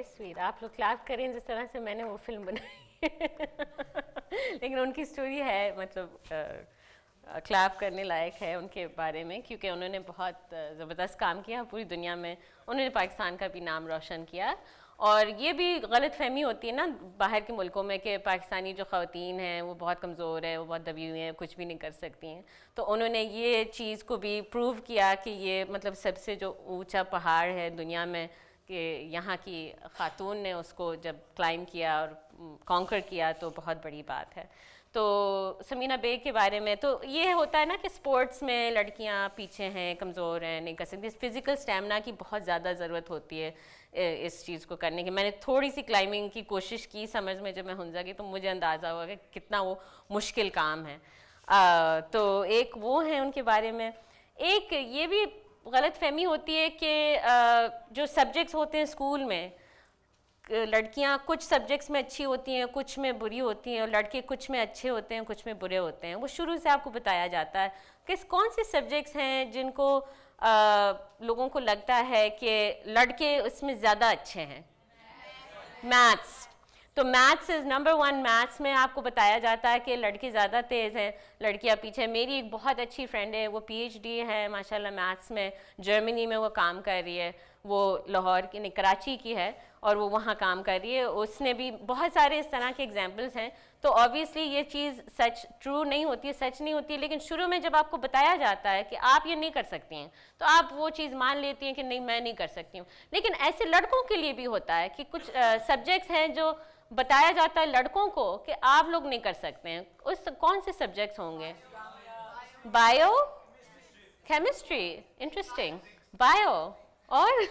Very sweet आप लोग क्लैप करें जिस तरह से मैंने वो फिल्म बनाई लेकिन उनकी स्टोरी है मतलब क्लैप करने लायक है उनके बारे में क्योंकि उन्होंने बहुत ज़बरदस्त काम किया पूरी दुनिया में उन्होंने पाकिस्तान का भी नाम रोशन किया और ये भी गलत फहमी होती है ना बाहर के मुल्कों में कि पाकिस्तानी जो ख़वान हैं वो बहुत कमज़ोर है वो बहुत दबी हुई हैं कुछ भी नहीं कर सकती हैं तो उन्होंने ये चीज़ को भी प्रूव किया कि ये मतलब सबसे जो ऊंचा पहाड़ है दुनिया में कि यहाँ की ख़ातून ने उसको जब क्लाइम किया और कॉन्कर किया तो बहुत बड़ी बात है तो समीना बेग के बारे में तो ये होता है ना कि स्पोर्ट्स में लड़कियाँ पीछे हैं कमज़ोर हैं नहीं कर सकती फ़िज़िकल स्टेमिना की बहुत ज़्यादा ज़रूरत होती है इस चीज़ को करने की मैंने थोड़ी सी क्लाइंबिंग की कोशिश की समझ में जब मैं हंजा गई तो मुझे अंदाज़ा हुआ कि कितना वो मुश्किल काम है आ, तो एक वो है उनके बारे में एक ये भी गलत फहमी होती है कि जो सब्जेक्ट्स होते हैं स्कूल में लड़कियां कुछ सब्जेक्ट्स में अच्छी होती हैं कुछ में बुरी होती हैं और लड़के कुछ में अच्छे होते हैं कुछ में बुरे होते हैं वो शुरू से आपको बताया जाता है कि कौन से सब्जेक्ट्स हैं जिनको आ, लोगों को लगता है कि लड़के उसमें ज़्यादा अच्छे हैं मैथ्स तो maths is number one maths में आपको बताया जाता है कि लड़के ज़्यादा तेज़ हैं लड़कियाँ पीछे मेरी एक बहुत अच्छी फ्रेंड है वो पीएचडी है माशाल्लाह मैथ्स में जर्मनी में वो काम कर रही है वो लाहौर की नहीं कराची की है और वो वहाँ काम कर रही है उसने भी बहुत सारे इस तरह के एग्जाम्पल्स हैं तो ऑब्वियसली ये चीज़ सच ट्रू नहीं होती है सच नहीं होती है लेकिन शुरू में जब आपको बताया जाता है कि आप ये नहीं कर सकती हैं तो आप वो चीज़ मान लेती हैं कि नहीं मैं नहीं कर सकती हूँ लेकिन ऐसे लड़कों के लिए भी होता है कि कुछ सब्जेक्ट्स हैं जो बताया जाता है लड़कों को कि आप लोग नहीं कर सकते हैं उस कौन से सब्जेक्ट्स होंगे बायो केमिस्ट्री इंटरेस्टिंग बायो और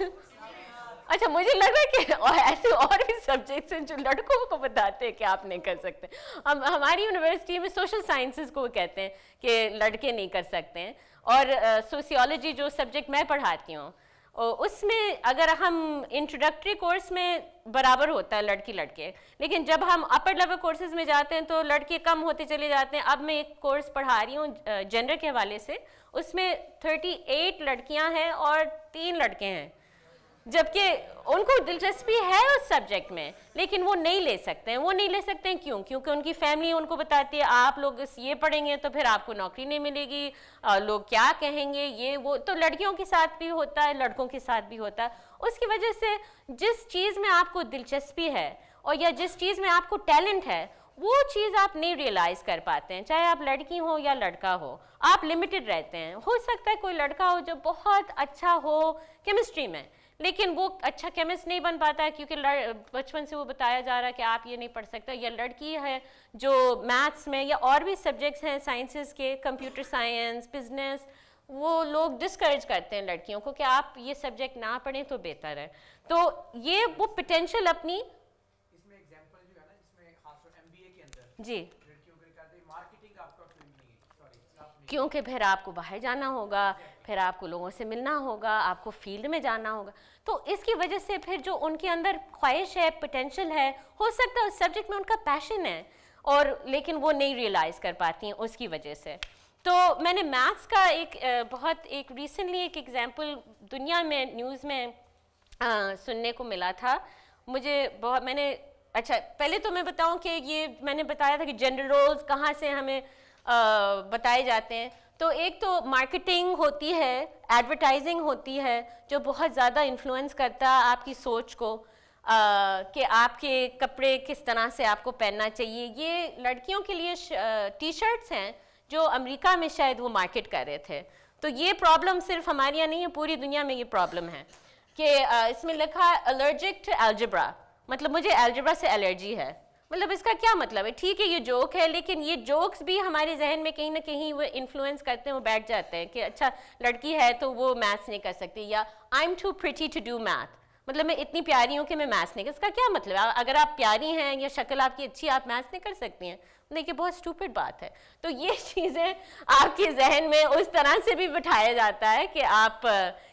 अच्छा मुझे लग रहा है कि और ऐसे और भी सब्जेक्ट्स हैं जो लड़कों को बताते हैं कि आप नहीं कर सकते हम हमारी यूनिवर्सिटी में सोशल साइंसेस को कहते हैं कि लड़के नहीं कर सकते हैं और सोशियोलॉजी uh, जो सब्जेक्ट मैं पढ़ाती हूँ उसमें अगर हम इंट्रोडक्टरी कोर्स में बराबर होता है लड़की लड़के लेकिन जब हम अपर लेवल कोर्सेज में जाते हैं तो लड़के कम होते चले जाते हैं अब मैं एक कोर्स पढ़ा रही हूँ जेंडर के हवाले से उसमें 38 लड़कियां हैं और तीन लड़के हैं जबकि उनको दिलचस्पी है उस सब्जेक्ट में लेकिन वो नहीं ले सकते हैं वो नहीं ले सकते हैं क्यों क्योंकि उनकी फैमिली उनको बताती है आप लोग इस ये पढ़ेंगे तो फिर आपको नौकरी नहीं मिलेगी लोग क्या कहेंगे ये वो तो लड़कियों के साथ भी होता है लड़कों के साथ भी होता है उसकी वजह से जिस चीज़ में आपको दिलचस्पी है और या जिस चीज़ में आपको टैलेंट है वो चीज़ आप नहीं रियलाइज़ कर पाते हैं चाहे आप लड़की हो या लड़का हो आप लिमिटेड रहते हैं हो सकता है कोई लड़का हो जो बहुत अच्छा हो केमिस्ट्री में लेकिन वो अच्छा केमिस्ट नहीं बन पाता है क्योंकि बचपन से वो बताया जा रहा है कि आप ये नहीं पढ़ सकते या लड़की है जो मैथ्स में या और भी सब्जेक्ट्स हैं साइंसेस के कंप्यूटर साइंस बिजनेस वो लोग डिस्करेज करते हैं लड़कियों को कि आप ये सब्जेक्ट ना पढ़ें तो बेहतर है तो ये वो पोटेंशियल अपनी जी के क्योंकि फिर आपको बाहर जाना होगा फिर आपको लोगों से मिलना होगा आपको फील्ड में जाना होगा तो इसकी वजह से फिर जो उनके अंदर ख्वाहिश है पोटेंशल है हो सकता है उस सब्जेक्ट में उनका पैशन है और लेकिन वो नहीं रियलाइज़ कर पाती हैं उसकी वजह से तो मैंने मैथ्स का एक बहुत एक रिसेंटली एक एग्ज़ाम्पल दुनिया में न्यूज़ में आ, सुनने को मिला था मुझे बहुत मैंने अच्छा पहले तो मैं बताऊं कि ये मैंने बताया था कि जनरल रोल्स कहाँ से हमें बताए जाते हैं तो एक तो मार्केटिंग होती है एडवर्टाइजिंग होती है जो बहुत ज़्यादा इन्फ्लुएंस करता है आपकी सोच को कि आपके कपड़े किस तरह से आपको पहनना चाहिए ये लड़कियों के लिए टी शर्ट्स हैं जो अमेरिका में शायद वो मार्केट कर रहे थे तो ये प्रॉब्लम सिर्फ हमारे यहाँ नहीं है पूरी दुनिया में ये प्रॉब्लम है कि इसमें लिखा अलर्जिक टू एल्जब्रा मतलब मुझे एल्जब्रा से एलर्जी है मतलब इसका क्या मतलब है ठीक है ये जोक है लेकिन ये जोक्स भी हमारे जहन में कहीं ना कहीं वो इन्फ्लुएंस करते हैं वो बैठ जाते हैं कि अच्छा लड़की है तो वो मैथ्स नहीं कर सकती या I am too pretty to do math मतलब मैं इतनी प्यारी हूँ कि मैं मैथ्स नहीं कर इसका क्या मतलब है अगर आप प्यारी हैं या शक्ल आपकी अच्छी आप मैथ्स नहीं कर सकती हैं देखिए बहुत स्टूपिड बात है तो ये चीज़ें आपके जहन में उस तरह से भी बिठाया जाता है कि आप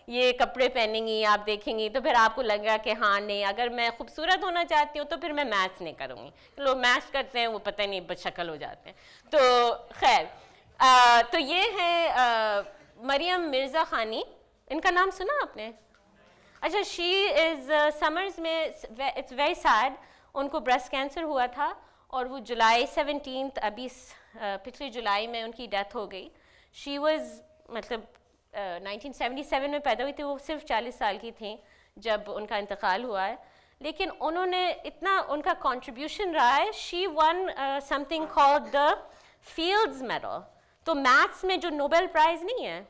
ये कपड़े पहनेंगी आप देखेंगी तो फिर आपको लगेगा कि हाँ नहीं अगर मैं खूबसूरत होना चाहती हूँ तो फिर मैं मैच नहीं करूँगी लोग मैच करते हैं वो पता नहीं बशकल हो जाते हैं तो खैर तो ये है मरियम मिर्ज़ा खानी इनका नाम सुना आपने अच्छा शी इज़ समर्स में इट्स वेरी सैड उनको ब्रेस्ट कैंसर हुआ था और वो जुलाई सेवनटीन अभी पिछले जुलाई में उनकी डेथ हो गई शी वॉज़ मतलब नाइनटीन सेवेंटी सेवन में पैदा हुई थी वो सिर्फ चालीस साल की थी जब उनका इंतकाल हुआ है लेकिन उन्होंने इतना उनका कंट्रीब्यूशन रहा है she won something called the Fields Medal तो मैथ्स में जो नोबेल प्राइज़ नहीं है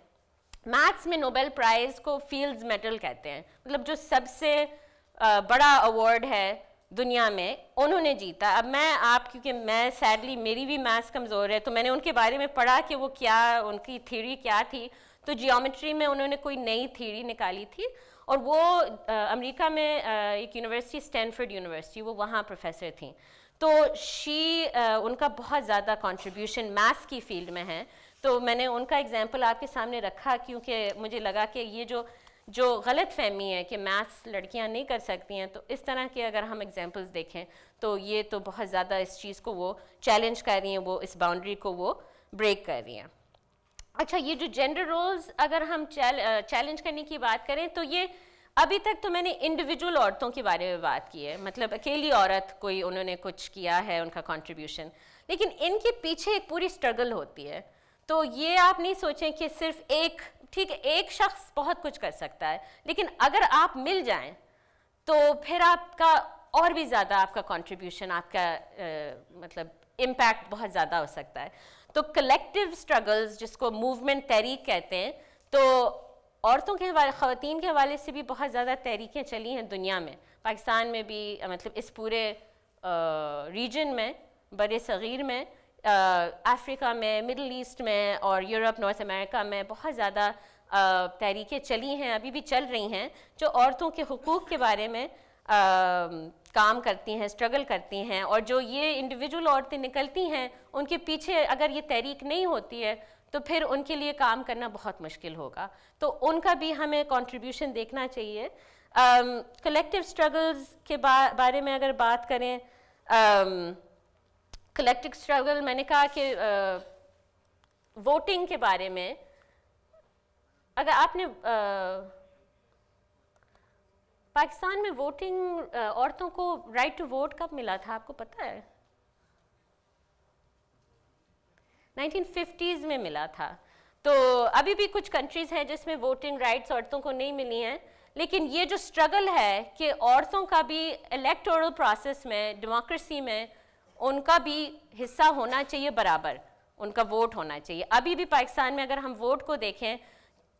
मैथ्स में नोबेल प्राइज़ को फील्ड्स मेडल कहते हैं मतलब जो सबसे uh, बड़ा अवार्ड है दुनिया में उन्होंने जीता अब मैं आप क्योंकि मैं सैडली मेरी भी मैथ्स कमज़ोर है तो मैंने उनके बारे में पढ़ा कि वो क्या उनकी थ्योरी क्या थी तो जियोमेट्री में उन्होंने कोई नई थ्योरी निकाली थी और वो अमेरिका में आ, एक यूनिवर्सिटी स्टैनफोर्ड यूनिवर्सिटी वो वहाँ प्रोफेसर थी तो शी आ, उनका बहुत ज़्यादा कॉन्ट्रीब्यूशन मैथ्स की फील्ड में है तो मैंने उनका एग्जाम्पल आपके सामने रखा क्योंकि मुझे लगा कि ये जो जो गलत फहमी है कि मैथ्स लड़कियां नहीं कर सकती हैं तो इस तरह के अगर हम एग्जांपल्स देखें तो ये तो बहुत ज़्यादा इस चीज़ को वो चैलेंज कर रही हैं वो इस बाउंड्री को वो ब्रेक कर रही हैं अच्छा ये जो जेंडर रोल्स अगर हम चैलेंज करने की बात करें तो ये अभी तक तो मैंने इंडिविजुअल औरतों के बारे में बात की है मतलब अकेली औरत कोई उन्होंने कुछ किया है उनका कॉन्ट्रीब्यूशन लेकिन इनके पीछे एक पूरी स्ट्रगल होती है तो ये आप नहीं सोचें कि सिर्फ एक ठीक है एक शख्स बहुत कुछ कर सकता है लेकिन अगर आप मिल जाएं तो फिर आपका और भी ज़्यादा आपका कंट्रीब्यूशन आपका आ, मतलब इम्पैक्ट बहुत ज़्यादा हो सकता है तो कलेक्टिव स्ट्रगल्स जिसको मूवमेंट तहरीक कहते हैं तो औरतों के हवाले ख़वान के हवाले से भी बहुत ज़्यादा तहरीकें चली हैं दुनिया में पाकिस्तान में भी मतलब इस पूरे रीजन में बर सग़ीर में अफ्रीका में मिडल ईस्ट में और यूरोप नॉर्थ अमेरिका में बहुत ज़्यादा तहरीकें चली हैं अभी भी चल रही हैं जो औरतों के हकूक़ के बारे में आ, काम करती हैं स्ट्रगल करती हैं और जो ये इंडिविजुअल औरतें निकलती हैं उनके पीछे अगर ये तहरीक नहीं होती है तो फिर उनके लिए काम करना बहुत मुश्किल होगा तो उनका भी हमें कंट्रीब्यूशन देखना चाहिए कलेक्टिव um, स्ट्रगल्स के बा, बारे में अगर बात करें um, कलेक्टिव स्ट्रगल मैंने कहा कि वोटिंग के बारे में अगर आपने आ, पाकिस्तान में वोटिंग औरतों को राइट टू वोट कब मिला था आपको पता है 1950s में मिला था तो अभी भी कुछ कंट्रीज़ हैं जिसमें वोटिंग राइट्स औरतों को नहीं मिली हैं लेकिन ये जो स्ट्रगल है कि औरतों का भी इलेक्टोरल प्रोसेस में डेमोक्रेसी में उनका भी हिस्सा होना चाहिए बराबर उनका वोट होना चाहिए अभी भी पाकिस्तान में अगर हम वोट को देखें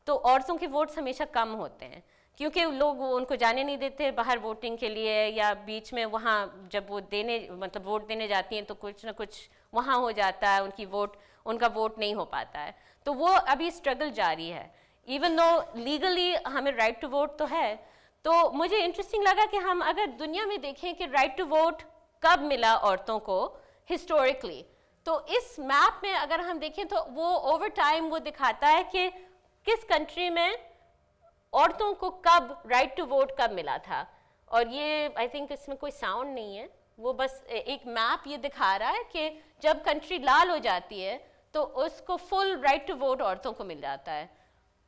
तो औरतों के वोट्स हमेशा कम होते हैं क्योंकि लोग उनको जाने नहीं देते बाहर वोटिंग के लिए या बीच में वहाँ जब वो देने मतलब वोट देने जाती हैं तो कुछ ना कुछ वहाँ हो जाता है उनकी वोट उनका वोट नहीं हो पाता है तो वो अभी स्ट्रगल जारी है इवन दो लीगली हमें राइट टू वोट तो है तो मुझे इंटरेस्टिंग लगा कि हम अगर दुनिया में देखें कि राइट टू वोट कब मिला औरतों को हिस्टोरिकली तो इस मैप में अगर हम देखें तो वो ओवर टाइम वो दिखाता है कि किस कंट्री में औरतों को कब राइट टू वोट कब मिला था और ये आई थिंक इसमें कोई साउंड नहीं है वो बस एक मैप ये दिखा रहा है कि जब कंट्री लाल हो जाती है तो उसको फुल राइट टू वोट औरतों को मिल जाता है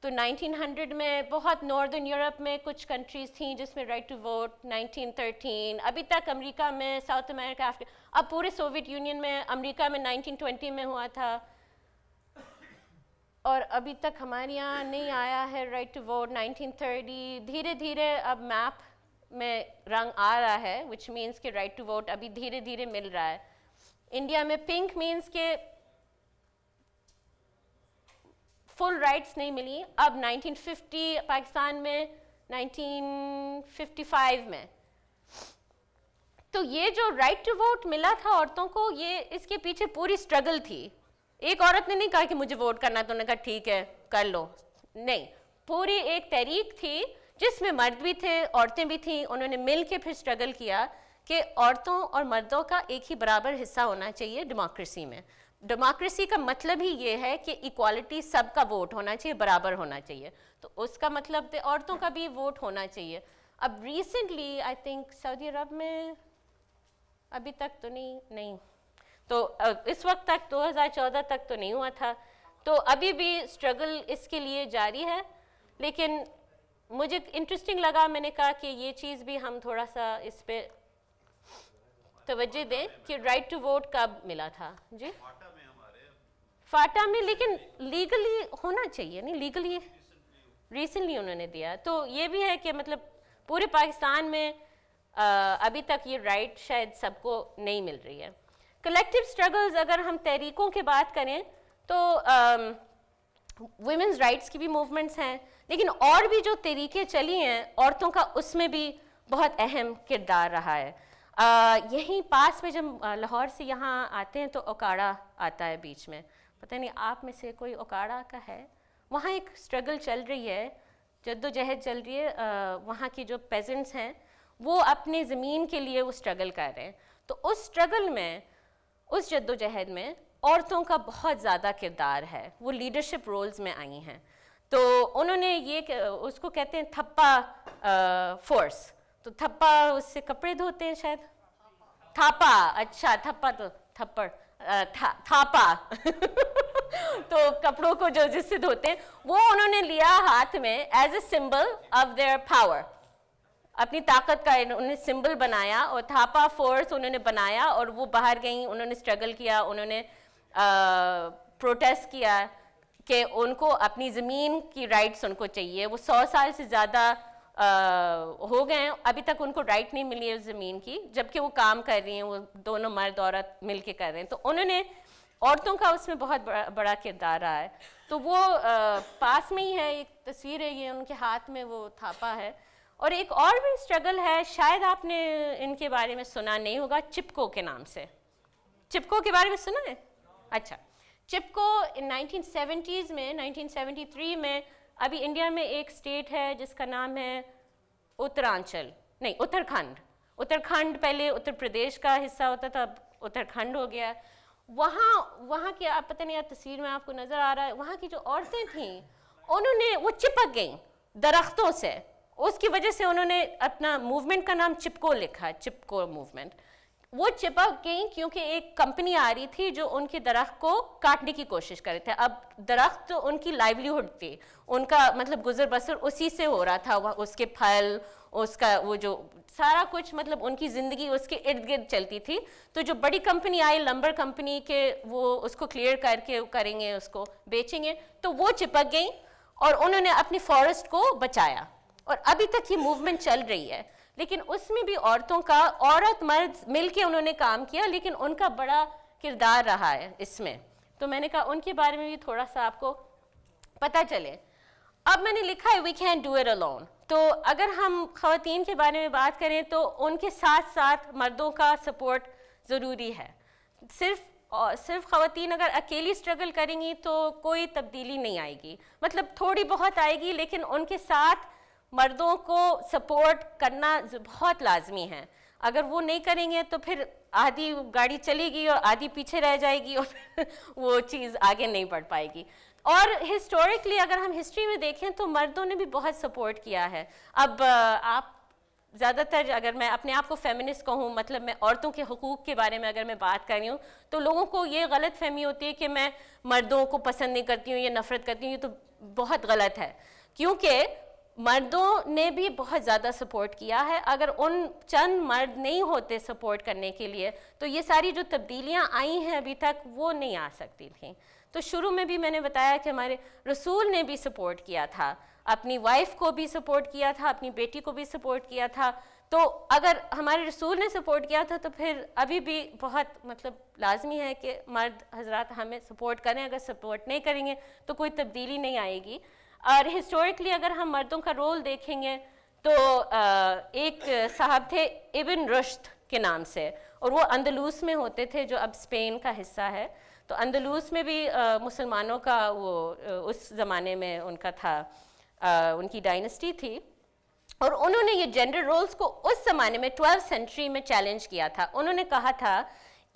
तो 1900 में बहुत नॉर्दर्न यूरोप में कुछ कंट्रीज़ थी जिसमें राइट टू वोट 1913 अभी तक अमेरिका में साउथ अमेरिका अब पूरे सोवियत यूनियन में अमेरिका में 1920 में हुआ था और अभी तक हमारे यहाँ नहीं आया है राइट टू वोट 1930 धीरे धीरे अब मैप में रंग आ रहा है विच मीन्स के राइट टू वोट अभी धीरे धीरे मिल रहा है इंडिया में पिंक मीन्स के फुल राइट्स नहीं मिली अब 1950 पाकिस्तान में 1955 में तो ये जो राइट टू वोट मिला था औरतों को ये इसके पीछे पूरी स्ट्रगल थी एक औरत ने नहीं कहा कि मुझे वोट करना तो उन्होंने कहा ठीक है कर लो नहीं पूरी एक तहरीक थी जिसमें मर्द भी थे औरतें भी थीं उन्होंने मिल के फिर स्ट्रगल किया कि औरतों और मर्दों का एक ही बराबर हिस्सा होना चाहिए डेमोक्रेसी में डेमोक्रेसी का मतलब ही ये है कि इक्वालिटी सबका वोट होना चाहिए बराबर होना चाहिए तो उसका मतलब तो औरतों का भी वोट होना चाहिए अब रिसेंटली आई थिंक सऊदी अरब में अभी तक तो नहीं नहीं तो इस वक्त तक 2014 तक तो नहीं हुआ था तो अभी भी स्ट्रगल इसके लिए जारी है लेकिन मुझे इंटरेस्टिंग लगा मैंने कहा कि ये चीज़ भी हम थोड़ा सा इस पर तवज्जो दें कि राइट टू वोट कब मिला था जी फाटा में लेकिन लीगली होना चाहिए नहीं लीगली रिसेंटली उन्होंने दिया तो ये भी है कि मतलब पूरे पाकिस्तान में आ, अभी तक ये राइट शायद सबको नहीं मिल रही है कलेक्टिव स्ट्रगल्स अगर हम तहरीकों की बात करें तो वुमेंस राइट्स की भी मूवमेंट्स हैं लेकिन और भी जो तरीके चली हैं औरतों का उसमें भी बहुत अहम किरदार रहा है यहीं पास में जब लाहौर से यहाँ आते हैं तो ओकाड़ा आता है बीच में पता नहीं आप में से कोई ओकाड़ा का है वहाँ एक स्ट्रगल चल रही है जद्दोजहद चल रही है वहाँ की जो पेजेंट्स हैं वो अपने ज़मीन के लिए वो स्ट्रगल कर रहे हैं तो उस स्ट्रगल में उस जद्दोजहद में औरतों का बहुत ज़्यादा किरदार है वो लीडरशिप रोल्स में आई हैं तो उन्होंने ये उसको कहते हैं थप्पा फोर्स तो थप्पा उससे कपड़े धोते हैं शायद थापा अच्छा थप्पा तो थप्पड़ था, थापा तो कपड़ों को जो जिससे धोते हैं वो उन्होंने लिया हाथ में as a symbol of their power अपनी ताकत का उन्होंने सिंबल बनाया और थापा फोर्स उन्होंने बनाया और वो बाहर गई उन्होंने स्ट्रगल किया उन्होंने प्रोटेस्ट किया कि उनको अपनी ज़मीन की राइट्स उनको चाहिए वो सौ साल से ज़्यादा हो गए हैं अभी तक उनको राइट नहीं मिली है उस ज़मीन की जबकि वो काम कर रही हैं वो दोनों मर्द औरत मिल के कर रहे हैं तो उन्होंने औरतों का उसमें बहुत बड़ा, बड़ा किरदार रहा है तो वो आ, पास में ही है एक तस्वीर है ये उनके हाथ में वो थापा है और एक और भी स्ट्रगल है शायद आपने इनके बारे में सुना नहीं होगा चिपको के नाम से चिपको के बारे में सुना है अच्छा चिपको इन 1970s में 1973 में अभी इंडिया में एक स्टेट है जिसका नाम है उत्तरांचल नहीं उत्तराखंड उत्तराखंड पहले उत्तर प्रदेश का हिस्सा होता था अब उत्तराखंड हो गया वहाँ वहाँ की आप पता नहीं आप तस्वीर में आपको नज़र आ रहा है वहाँ की जो औरतें थीं उन्होंने वो चिपक गई दरख्तों से उसकी वजह से उन्होंने अपना मूवमेंट का नाम चिपको लिखा चिपको मूवमेंट वो चिपक गई क्योंकि एक कंपनी आ रही थी जो उनके दरख्त को काटने की कोशिश कर रहे थे अब दरख्त तो उनकी लाइवलीहुड थी उनका मतलब गुजर बसर उसी से हो रहा था वह उसके फल उसका वो जो सारा कुछ मतलब उनकी ज़िंदगी उसके इर्द गिर्द चलती थी तो जो बड़ी कंपनी आई लंबर कंपनी के वो उसको क्लियर करके करेंगे उसको बेचेंगे तो वो चिपक गई और उन्होंने अपनी फॉरेस्ट को बचाया और अभी तक ये मूवमेंट चल रही है लेकिन उसमें भी औरतों का औरत मर्द मिलके उन्होंने काम किया लेकिन उनका बड़ा किरदार रहा है इसमें तो मैंने कहा उनके बारे में भी थोड़ा सा आपको पता चले अब मैंने लिखा है we can do it alone तो अगर हम खातन के बारे में बात करें तो उनके साथ साथ मर्दों का सपोर्ट ज़रूरी है सिर्फ और सिर्फ खातन अगर अकेली स्ट्रगल करेंगी तो कोई तब्दीली नहीं आएगी मतलब थोड़ी बहुत आएगी लेकिन उनके साथ मर्दों को सपोर्ट करना बहुत लाजमी है अगर वो नहीं करेंगे तो फिर आधी गाड़ी चलेगी और आधी पीछे रह जाएगी और वो चीज़ आगे नहीं बढ़ पाएगी और हिस्टोरिकली अगर हम हिस्ट्री में देखें तो मर्दों ने भी बहुत सपोर्ट किया है अब आप ज़्यादातर अगर मैं अपने आप को फेमिनिस्ट कहूँ मतलब मैं औरतों के हकूक़ के बारे में अगर मैं बात कर रही हूँ तो लोगों को ये गलत फहमी होती है कि मैं मर्दों को पसंद नहीं करती हूँ या नफ़रत करती हूँ ये तो बहुत गलत है क्योंकि मर्दों ने भी बहुत ज़्यादा सपोर्ट किया है अगर उन चंद मर्द नहीं होते सपोर्ट करने के लिए तो ये सारी जो तब्दीलियाँ आई हैं अभी तक वो नहीं आ सकती थी तो शुरू में भी मैंने बताया कि हमारे रसूल ने भी सपोर्ट किया था अपनी वाइफ को भी सपोर्ट किया था अपनी बेटी को भी सपोर्ट किया था तो अगर हमारे रसूल ने सपोर्ट किया था तो फिर अभी भी बहुत मतलब लाजमी है कि मर्द हजरात हमें सपोर्ट करें अगर सपोर्ट नहीं करेंगे तो कोई तब्दीली नहीं आएगी और हिस्टोरिकली अगर हम मर्दों का रोल देखेंगे तो एक साहब थे इबन रुश्त के नाम से और वो अंदलूस में होते थे जो अब स्पेन का हिस्सा है तो अंदलूस में भी मुसलमानों का वो उस ज़माने में उनका था आ, उनकी डायनेस्टी थी और उन्होंने ये जेंडर रोल्स को उस ज़माने में ट्वेल्व सेंचुरी में चैलेंज किया था उन्होंने कहा था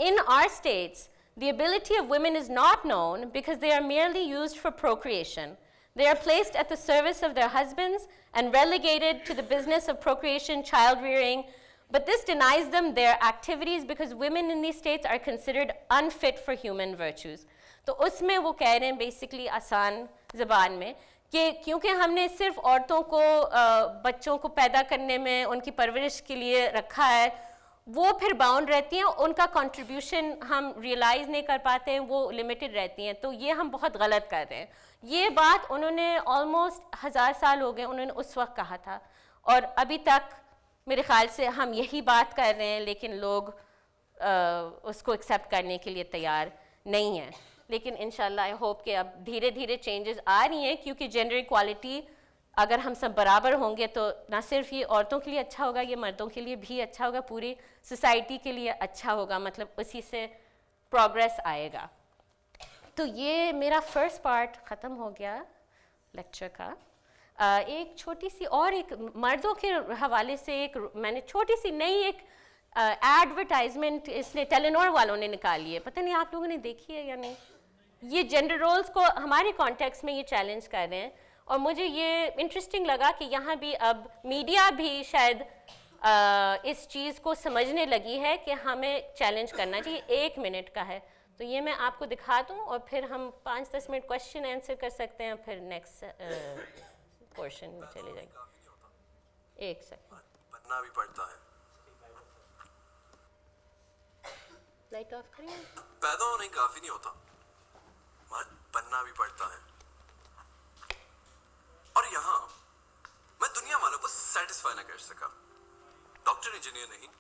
in our states the ability of women is not known because they are merely use for procreation They are placed at the service of their husbands and relegated to the business of procreation, child rearing, but this denies them their activities because women in these states are considered unfit for human virtues. तो usme wo कह basically हैं zaban आसान ज़बान में कि क्योंकि हमने सिर्फ औरतों को बच्चों को पैदा करने में उनकी परवरिश के लिए रखा है वो फिर बाउंड रहती हैं उनका कंट्रीब्यूशन हम रियलाइज़ नहीं कर पाते हैं वो लिमिटेड रहती हैं तो ये हम बहुत गलत कर रहे हैं ये बात उन्होंने ऑलमोस्ट हज़ार साल हो गए उन्होंने उस वक्त कहा था और अभी तक मेरे ख़्याल से हम यही बात कर रहे हैं लेकिन लोग आ, उसको एक्सेप्ट करने के लिए तैयार नहीं हैं लेकिन इन आई होप कि अब धीरे धीरे चेंजेस आ रही हैं क्योंकि जेंडर इक्वालिटी अगर हम सब बराबर होंगे तो ना सिर्फ ये औरतों के लिए अच्छा होगा ये मर्दों के लिए भी अच्छा होगा पूरी सोसाइटी के लिए अच्छा होगा मतलब उसी से प्रोग्रेस आएगा तो ये मेरा फर्स्ट पार्ट ख़त्म हो गया लेक्चर का एक छोटी सी और एक मर्दों के हवाले से एक मैंने छोटी सी नई एक एडवर्टाइजमेंट इसने टेलीनोर वालों ने निकाली है पता नहीं आप लोगों ने देखी है या नहीं ये जेंडर रोल्स को हमारे कॉन्टेक्स्ट में ये चैलेंज कर रहे हैं और मुझे ये इंटरेस्टिंग लगा कि यहाँ भी अब मीडिया भी शायद आ, इस चीज़ को समझने लगी है कि हमें चैलेंज करना चाहिए एक मिनट का है तो ये मैं आपको दिखा दूँ और फिर हम पाँच दस मिनट क्वेश्चन आंसर कर सकते हैं फिर नेक्स्ट पोर्शन में चले जाएंगे एक सेकेंड लाइट ऑफ करिए पैदा होने काफ़ी नहीं होता पढ़ना भी पड़ता है यहां मैं दुनिया वालों को सेटिस्फाई ना कर सका डॉक्टर इंजीनियर नहीं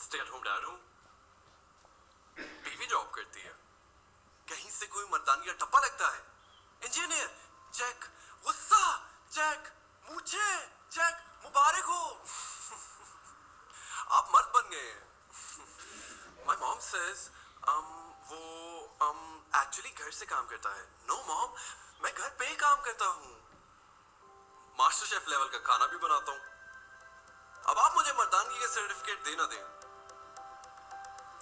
स्टे एट होम डैड हूं बीवी जॉब करती है कहीं से कोई मर्दानी का टप्पा लगता है इंजीनियर चेक गुस्सा चेक मुझे चेक मुबारक हो आप मर्द बन गए माय मॉम सेज वो एक्चुअली घर से काम करता है नो no, मॉम मैं घर पे ही काम करता हूँ मास्टर शेफ लेवल का खाना भी बनाता हूं अब आप मुझे मर्दानगी का सर्टिफिकेट देना दें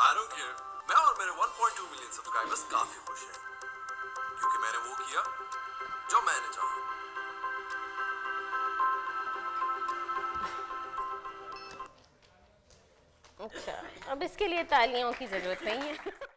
आई डोंट केयर मैं और मेरे 1.2 मिलियन सब्सक्राइबर्स काफी खुश हैं क्योंकि मैंने वो किया जो मैंने चाहा अच्छा अब इसके लिए तालियों की जरूरत नहीं है